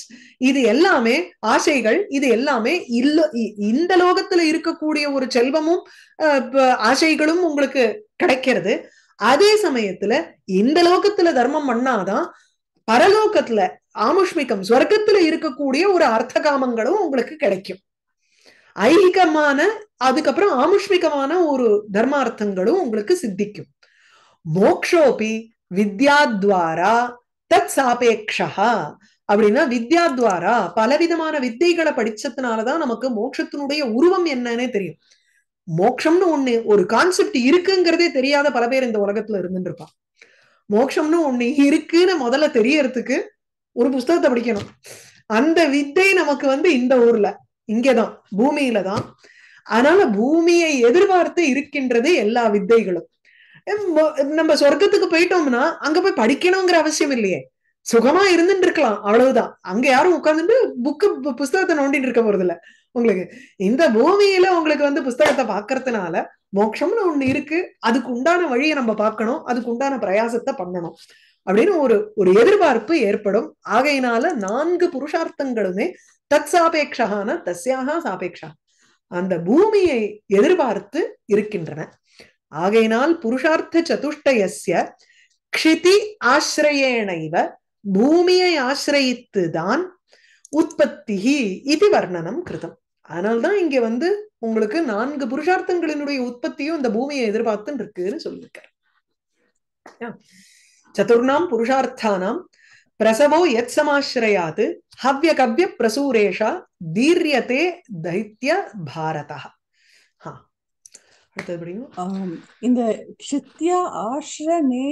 இது எல்லாமே ஆசைகள் இது எல்லாமே இல்ல இந்த லோகத்துல இருக்கக்கூடிய ஒரு செல்வமும் ஆசைகளும் உங்களுக்கு கிடைக்கிறது அதே சமயத்துல இந்த லோகத்துல தர்மம் பண்ணாதான் பரலோகத்துல ஆமுஷ்மிகம் ஸ்வர்க்கத்துல இருக்கக்கூடிய ஒரு அர்த்த காமங்களும் உங்களுக்கு கிடைக்கும் ஐகமான அதுக்கப்புறம் ஆமுஷ்மிகமான ஒரு தர்மார்த்தங்களும் உங்களுக்கு சித்திக்கும் மோக்ஷோபி வித்யாத்வாரா தத் சாபேக்ஷா அப்படின்னா வித்யாத்வாரா பலவிதமான வித்தைகளை படிச்சதுனாலதான் நமக்கு மோட்சத்தினுடைய உருவம் என்னன்னே தெரியும் மோட்சம்னு ஒண்ணு ஒரு கான்செப்ட் இருக்குங்கிறதே தெரியாத பல பேர் இந்த உலகத்துல இருந்துருப்பான் மோட்சம்னு ஒண்ணு இருக்குன்னு முதல்ல தெரியறதுக்கு ஒரு புஸ்தகத்தை படிக்கணும் அந்த வித்தை நமக்கு வந்து இந்த ஊர்ல இங்கதான் பூமியில தான் அதனால பூமியை எதிர்பார்த்து இருக்கின்றது எல்லா வித்தைகளும் நம்ம சொர்க்கத்துக்கு போயிட்டோம்னா அங்க போய் படிக்கணுங்கிற அவசியம் இல்லையே சுகமா இருந்துட்டு இருக்கலாம் அவ்வளவுதான் அங்க யாரும் உட்காந்துட்டு புக்கு புஸ்தகத்தை நோண்டிட்டு இருக்க போறது இல்ல உங்களுக்கு இந்த பூமியில உங்களுக்கு வந்து புஸ்தகத்தை பாக்குறதுனால மோட்சம்னு ஒண்ணு இருக்கு அதுக்கு உண்டான வழியை நம்ம பார்க்கணும் அதுக்கு உண்டான பிரயாசத்தை பண்ணணும் அப்படின்னு ஒரு ஒரு எதிர்பார்ப்பு ஏற்படும் ஆகையினால நான்கு புருஷார்த்தங்களுமே தத் சாபேட்சகான தஸ்யாக சாபேட்சா அந்த பூமியை எதிர்பார்த்து இருக்கின்றன ஆகையினால் புருஷார்த்த சதுஷ்டயசிய க்ஷிதி ஆசிரயேணைவ பூமியை ஆசிரயித்து தான் உற்பத்தி இது வர்ணனம் கிருதம் அதனால்தான் இங்க வந்து உங்களுக்கு நான்கு புருஷார்த்தங்களினுடைய உற்பத்தியும் இந்த பூமியை எதிர்பார்த்துன்னு இருக்குன்னு சொல்லியிருக்கார் சதுர்ணாம் புருஷார்த்தானாம் பிரசவோ எத் சமாசிரயாது ஹவ்ய கவ்ய பிரசூரேஷா தீரியத்தே தைத்திய பாரதா இந்த சித்யா ஆஷ்ர நே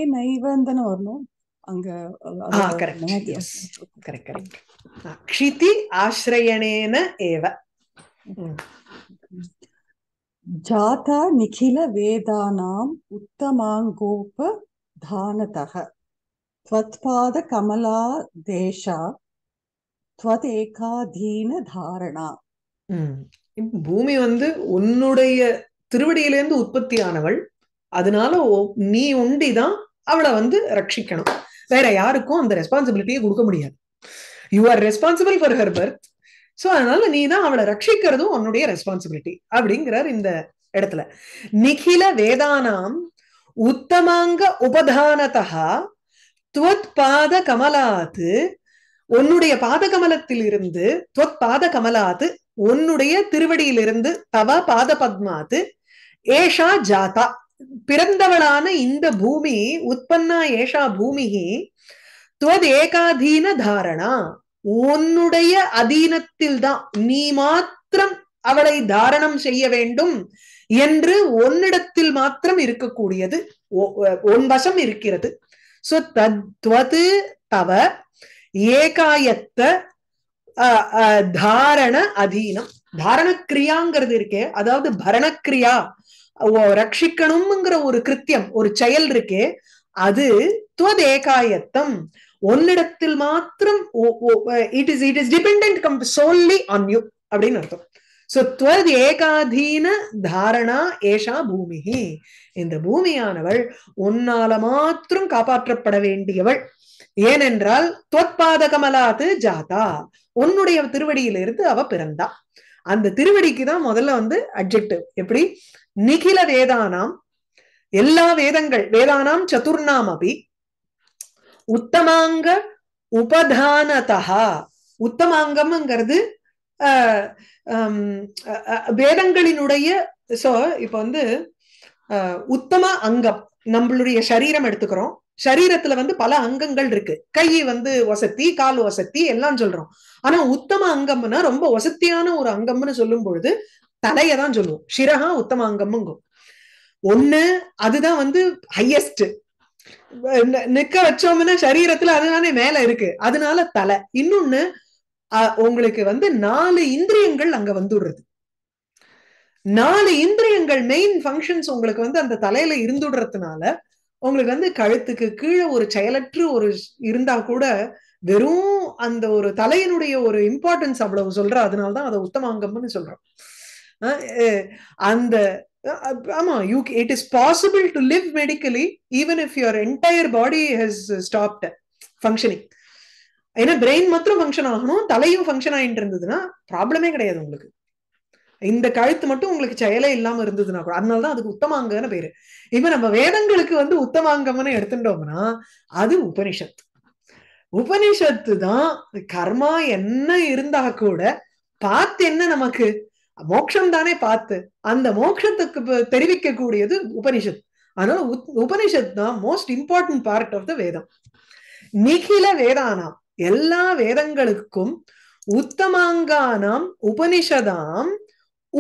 வரணும் அங்க ஜாதா நிகில त्वत्पाद कमला देशा त्वதேகாதீன தாரணா பூமி வந்து உன்னுடைய திருவடியிலேருந்து உற்பத்தியானவள் அதனால நீ உண்டிதான் அவளை வந்து ரட்சிக்கணும் வேற யாருக்கும் அந்த ரெஸ்பான்சிபிலிட்டியை கொடுக்க முடியாது you are responsible for her birth so அதனால நீ தான் அவளை ரட்சிக்கிறதும் உன்னுடைய ரெஸ்பான்சிபிலிட்டி அப்படிங்கிறார் இந்த இடத்துல நிகில வேதானாம் உத்தமாங்க உபதானதா துவத் பாத கமலாத்து உன்னுடைய பாத கமலத்திலிருந்து துவத் பாத கமலாத்து உன்னுடைய திருவடியிலிருந்து தவ பாத பத்மாத்து ஏஷா ஜாதா பிறந்தவளான இந்த பூமி உற்பன்னா ஏஷா பூமி துவத் ஏகாதீன தாரணா உன்னுடைய அதீனத்தில் தான் நீ மாத்திரம் அவளை தாரணம் செய்ய வேண்டும் என்று உன்னிடத்தில் மாத்திரம் இருக்கக்கூடியது உன் வசம் இருக்கிறது சோ தத்வது தவ ஏகாயத்த தாரண அதீனம் தாரணக்கிரியாங்கிறது இருக்கே அதாவது பரணக்கிரியா ரட்சிக்கணும்ங்கிற ஒரு கிருத்தியம் ஒரு செயல் இருக்கு அது துவதேகாயத்தம் ஒன்னிடத்தில் மாத்திரம் it is it is depend come solely on you அப்படின்னு அர்த்தம் சோ துவத் ஏகாதீன தாரணா ஏஷா பூமி இந்த பூமியானவள் உன்னால மாத்திரம் காப்பாற்றப்பட வேண்டியவள் ஏனென்றால் துவத்பாத கமலாது ஜாதா உன்னுடைய திருவடியிலிருந்து அவ பிறந்தா அந்த திருவடிக்கு தான் முதல்ல வந்து அப்ஜெக்டிவ் எப்படி நிகில வேதானாம் எல்லா வேதங்கள் வேதானாம் சதுர்ணாம் அபி உத்தமாங்க உபதானதா உத்தமாங்கம்ங்கிறது வேதங்களினுடைய சோ இப்ப வந்து உத்தம அங்கம் நம்மளுடைய சரீரம் எடுத்துக்கிறோம் சரீரத்துல வந்து பல அங்கங்கள் இருக்கு கை வந்து வசத்தி கால் வசத்தி எல்லாம் சொல்றோம் ஆனா உத்தம அங்கம்னா ரொம்ப வசத்தியான ஒரு அங்கம்னு சொல்லும் பொழுது தலையை தான் சொல்லுவோம் சிரகா உத்தமாங்கம்ங்கும் ஒண்ணு அதுதான் வந்து ஹையஸ்ட் நிக்க வச்சோம்னா சரீரத்துல அதுதானே மேல இருக்கு அதனால தலை இன்னொன்னு உங்களுக்கு வந்து நாலு இந்திரியங்கள் அங்க வந்துடுறது நாலு இந்திரியங்கள் மெயின் ஃபங்க்ஷன்ஸ் உங்களுக்கு வந்து அந்த தலையில இருந்துடுறதுனால உங்களுக்கு வந்து கழுத்துக்கு கீழே ஒரு செயலற்று ஒரு இருந்தா கூட வெறும் அந்த ஒரு தலையினுடைய ஒரு இம்பார்ட்டன்ஸ் அவ்வளவு சொல்ற அதனாலதான் அதை உத்தமாங்கம்னு சொல்றோம் அந்த ஆமா you it is possible to live medically even if your entire body has stopped functioning ஏன்னா பிரெயின் மாத்திரம் ஃபங்க்ஷன் ஆகணும் தலையும் ஃபங்க்ஷன் ஆகிட்டு இருந்ததுன்னா ப்ராப்ளமே கிடையாது உங்களுக்கு இந்த கழுத்து மட்டும் உங்களுக்கு செயலே இல்லாம இருந்ததுன்னா கூட அதனால தான் அதுக்கு உத்தமாங்கன்னு பேரு இப்ப நம்ம வேதங்களுக்கு வந்து உத்தமாங்கம்னு எடுத்துட்டோம்னா அது உபனிஷத் உபனிஷத்து தான் கர்மா என்ன இருந்தா கூட பார்த்து என்ன நமக்கு மோட்சம் தானே பார்த்து அந்த மோட்சத்துக்கு தெரிவிக்க கூடியது உபனிஷத் அதனால உபனிஷத் தான் most important part of the வேதம் நிகில வேதானாம் எல்லா வேதங்களுக்கும் உத்தமாங்கானாம் உபனிஷதாம்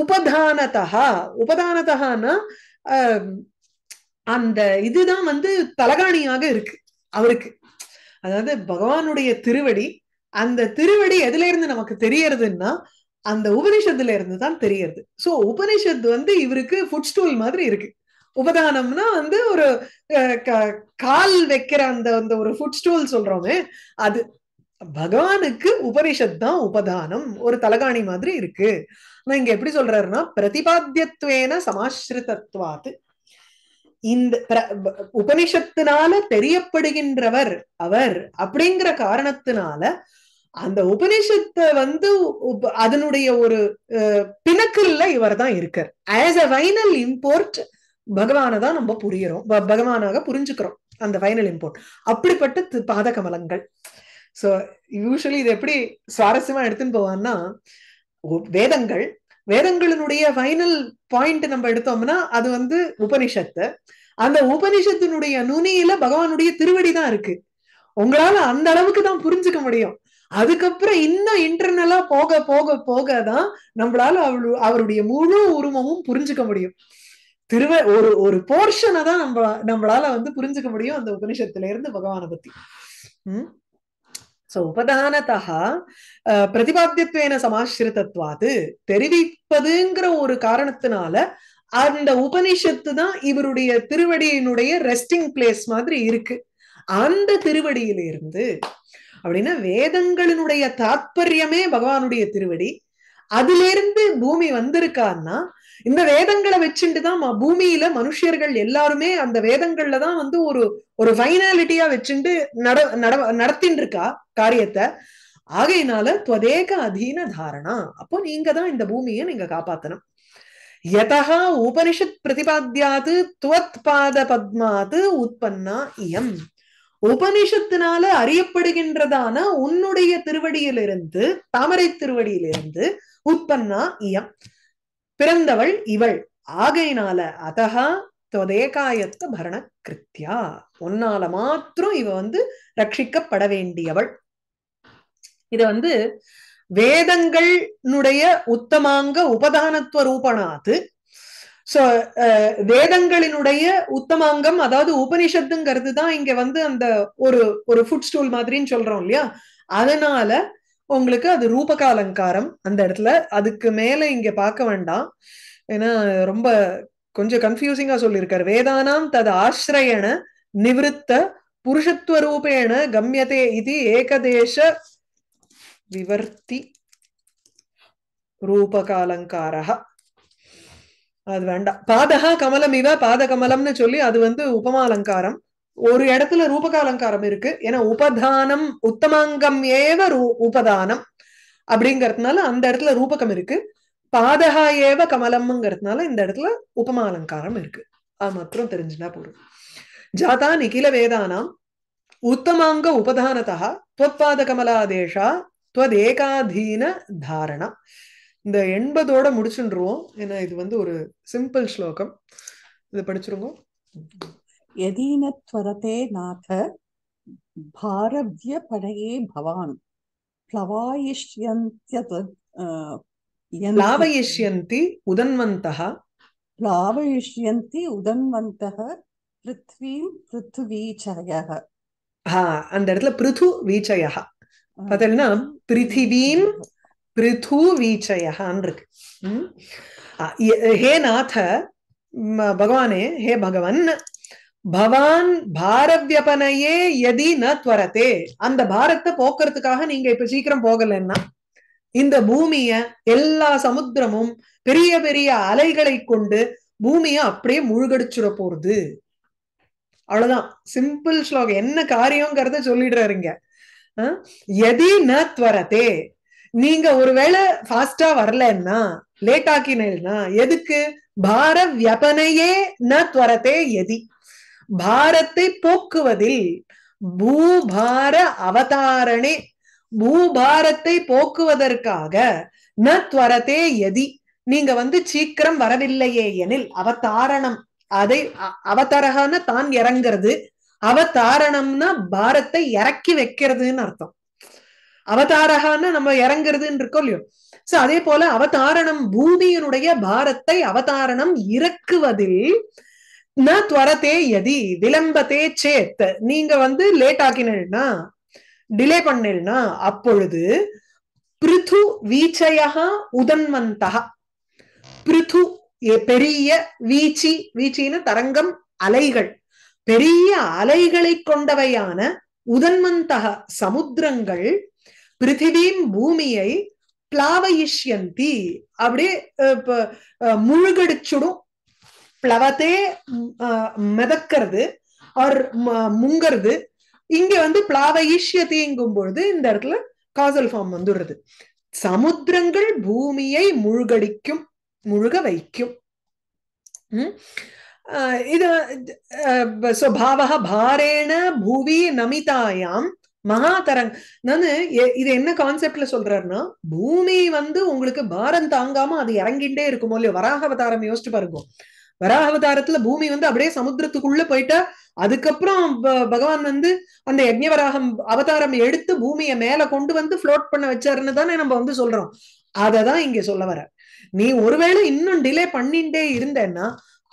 உபதானதா உபதானதான்னா அந்த இதுதான் வந்து தலகாணியாக இருக்கு அவருக்கு அதாவது பகவானுடைய திருவடி அந்த திருவடி எதுல இருந்து நமக்கு தெரியறதுன்னா அந்த உபனிஷத்துல இருந்து தான் தெரியறது சோ உபனிஷத் வந்து இவருக்கு ஃபுட் ஸ்டூல் மாதிரி இருக்கு உபதானம்னா வந்து ஒரு கால் வைக்கிற அந்த அந்த ஒரு ஃபுட் ஸ்டூல் சொல்றோமே அது பகவானுக்கு உபனிஷத் தான் உபதானம் ஒரு தலகாணி மாதிரி இருக்கு நான் இங்க எப்படி சொல்றாருன்னா பிரதிபாத்தியத்துவேன சமாஸ்ரிதத்வாத்து இந்த உபனிஷத்தினால தெரியப்படுகின்றவர் அவர் அப்படிங்கிற காரணத்தினால அந்த உபநிஷத்தை வந்து அதனுடைய ஒரு பிணக்கல்ல இவர் தான் இருக்கார் ஆஸ் அ ஃபைனல் இம்போர்ட் பகவானை தான் நம்ம புரியறோம் பகவானாக புரிஞ்சுக்கிறோம் அந்த ஃபைனல் இம்போர்ட் அப்படிப்பட்ட பாத கமலங்கள் ஸோ யூஸ்வலி இது எப்படி சுவாரஸ்யமா எடுத்துன்னு போவான்னா வேதங்கள் வேதங்களினுடைய ஃபைனல் பாயிண்ட் நம்ம எடுத்தோம்னா அது வந்து உபனிஷத்து அந்த உபனிஷத்தினுடைய நுனியில பகவானுடைய திருவடி தான் இருக்கு உங்களால அந்த அளவுக்கு தான் புரிஞ்சுக்க முடியும் அதுக்கப்புறம் இன்னும் இன்டர்னலா போக போக போக தான் நம்மளால அவளு அவருடைய முழு உருவமும் புரிஞ்சுக்க முடியும் திருவ ஒரு ஒரு போர்ஷனை தான் நம்ம நம்மளால வந்து புரிஞ்சுக்க முடியும் அந்த உபனிஷத்துல இருந்து பகவானை பத்தி உம் சோ உபதானதா பிரதிபாத்தியத்துவன சமாசிரிதத்வாது தெரிவிப்பதுங்கிற ஒரு காரணத்தினால அந்த உபனிஷத்து தான் இவருடைய திருவடியினுடைய ரெஸ்டிங் பிளேஸ் மாதிரி இருக்கு அந்த திருவடியிலிருந்து அப்படின்னா வேதங்களினுடைய தாத்பரியமே பகவானுடைய திருவடி அதிலிருந்து பூமி வந்திருக்கான்னா இந்த வேதங்களை வச்சுட்டுதான் பூமியில மனுஷியர்கள் எல்லாருமே அந்த வேதங்கள்ல தான் வந்து ஒரு ஒரு ஃபைனாலிட்டியா வச்சுட்டு நட நட நடத்தின்னு இருக்கா காரியத்தை ஆகையினால துவதேக அதீன தாரணா அப்போ நீங்க தான் இந்த பூமியை நீங்க காப்பாத்தணும் எதா உபனிஷத் பிரதிபாத்தியாது துவத் பாத பத்மாது உற்பன்னா இயம் உபனிஷத்தினால அறியப்படுகின்றதான உன்னுடைய திருவடியிலிருந்து தாமரை திருவடியிலிருந்து உற்பன்னா இயம் பிறந்தவள் இவள் ஆகையினால அதகா தொதேகாயத்த பரண கிருத்தியா உன்னால மாத்திரம் இவ வந்து ரட்சிக்கப்பட வேண்டியவள் இத வந்து வேதங்கள்னுடைய உத்தமாங்க உபதானத்துவ ரூபனாது சோ uh, வேதங்களினுடைய உத்தமாங்கம் அதாவது உபனிஷத்துங்கிறது தான் இங்க வந்து அந்த ஒரு ஒரு ஃபுட் ஸ்டூல் மாதிரின்னு சொல்றோம் இல்லையா அதனால உங்களுக்கு அது ரூபகாலங்காரம் அந்த இடத்துல அதுக்கு மேல இங்க பார்க்க வேண்டாம் ஏன்னா ரொம்ப கொஞ்சம் கன்ஃபியூசிங்கா சொல்லியிருக்காரு வேதானாம் தது ஆசிரயண நிவிருத்த புருஷத்துவ ரூபேண கம்யதே இது ஏகதேச விவர்த்தி ரூபகாலங்காரா அது வேண்டாம் பாதகா கமலம் இவ பாத கமலம்னு சொல்லி அது வந்து உபமா அலங்காரம் ஒரு இடத்துல ரூபக அலங்காரம் இருக்கு ஏன்னா உபதானம் உத்தமாங்கம் ஏவ உபதானம் அப்படிங்கறதுனால அந்த இடத்துல ரூபகம் இருக்கு பாதகா ஏவ கமலம்ங்கிறதுனால இந்த இடத்துல உபமா அலங்காரம் இருக்கு அது மாத்திரம் தெரிஞ்சுனா போதும் ஜாதா நிகில வேதானாம் உத்தமாங்க உபதானதா துவத்பாத கமலாதேஷா துவதேகாதீன தாரணா இந்த எண்பதோட முடிச்சுருவோம் ஏன்னா இது வந்து ஒரு சிம்பிள் ஸ்லோகம் இதை படிச்சிருங்க எதீனத்வரதே நாத பாரவ்ய படையே பவான் பிளவாயிஷ்யந்தி உதன்வந்தः பிளாவயிஷ்யந்தி உதன்வந்தः பிருத்வீம் பிருத்துவீச்சயः அந்த இடத்துல பிருது வீச்சயः பார்த்தீங்கன்னா பிருத்திவீம் பிருத்துவீச்சயான் இருக்கு ஹே நாத பகவானே ஹே பகவன் பவான் பாரவியபனையே எதி ந துவரத்தே அந்த பாரத்தை போக்குறதுக்காக நீங்க இப்ப சீக்கிரம் போகலன்னா இந்த பூமிய எல்லா சமுத்திரமும் பெரிய பெரிய அலைகளை கொண்டு பூமிய அப்படியே முழுகடிச்சுட போறது அவ்வளவுதான் சிம்பிள் ஸ்லோகம் என்ன காரியங்கிறத சொல்லிடுறாருங்க எதி ந துவரத்தே நீங்க ஒருவேளை ஃபாஸ்டா வரலன்னா லேட் ஆக்கினா எதுக்கு பார வியபனையே ந துவரத்தே எதி பாரத்தை போக்குவதில் பூபார அவதாரணே பூபாரத்தை போக்குவதற்காக ந துவரத்தே எதி நீங்க வந்து சீக்கிரம் வரவில்லையே எனில் அவதாரணம் அதை அவதாரகான தான் இறங்கிறது அவதாரணம்னா பாரத்தை இறக்கி வைக்கிறதுன்னு அர்த்தம் அவதாரகான்னு நம்ம இறங்குறதுன்னு இருக்கோம் இல்லையோ சோ அதே போல அவதாரணம் பூமியினுடைய பாரத்தை அவதாரணம் இறக்குவதில் ந துவரத்தே எதி விளம்பத்தே சேத் நீங்க வந்து லேட் ஆக்கினா டிலே பண்ணா அப்பொழுது பிருது வீச்சையா உதன்வந்தா பிருது பெரிய வீச்சி வீச்சின்னு தரங்கம் அலைகள் பெரிய அலைகளை கொண்டவையான உதன்வந்தக சமுத்திரங்கள் பிருத்திவின் பூமியை பிளாவயிஷ்யந்தி அப்படியே முழுகடிச்சுடும் பிளவத்தே மிதக்கிறது ஆர் முங்கிறது இங்க வந்து பிளாவயிஷ்யத்திங்கும் பொழுது இந்த இடத்துல காசல் ஃபார்ம் வந்துடுறது சமுத்திரங்கள் பூமியை முழுகடிக்கும் முழுக வைக்கும் இது பாரேண பூவி நமிதாயாம் மகாதரங் நானு இது என்ன கான்செப்ட்ல சொல்றாருன்னா பூமி வந்து உங்களுக்கு பாரம் தாங்காம அது இறங்கிட்டே இருக்குமோ இல்லையோ வராக அவதாரம் யோசிச்சு பாருங்க வராக அவதாரத்துல பூமி வந்து அப்படியே சமுத்திரத்துக்குள்ள போயிட்டா அதுக்கப்புறம் பகவான் வந்து அந்த யஜ்யவராகம் அவதாரம் எடுத்து பூமியை மேல கொண்டு வந்து ஃப்ளோட் பண்ண வச்சாருன்னு தானே நம்ம வந்து சொல்றோம் அதை தான் இங்க சொல்ல வர நீ ஒருவேளை இன்னும் டிலே பண்ணிட்டே இருந்தேன்னா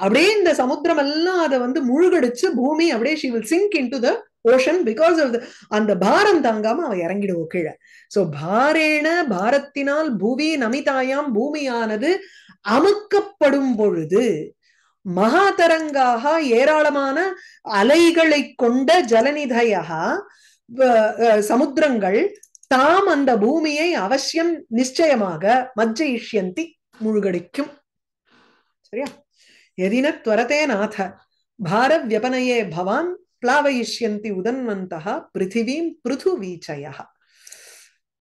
அப்படியே இந்த சமுத்திரம் எல்லாம் அதை வந்து முழுகடிச்சு பூமி அப்படியே she will sink into the portion because of அந்த பாரம் தாங்காம அவ இறங்கிடுவோம் கீழே சோ பாரேன பாரத்தினால் பூவி நமிதாயாம் பூமியானது அமுக்கப்படும் பொழுது மகாதரங்காக ஏராளமான அலைகளை கொண்ட ஜலநிதையாக சமுத்திரங்கள் தாம் அந்த பூமியை அவசியம் நிச்சயமாக மஜ்ஜயிஷ்யந்தி முழுகடிக்கும் சரியா எதின துவரத்தே நாத பார வியபனையே பவான் प्लावयिष्यन्ति उदन्वन्तः पृथिवीं पृथुवीचयः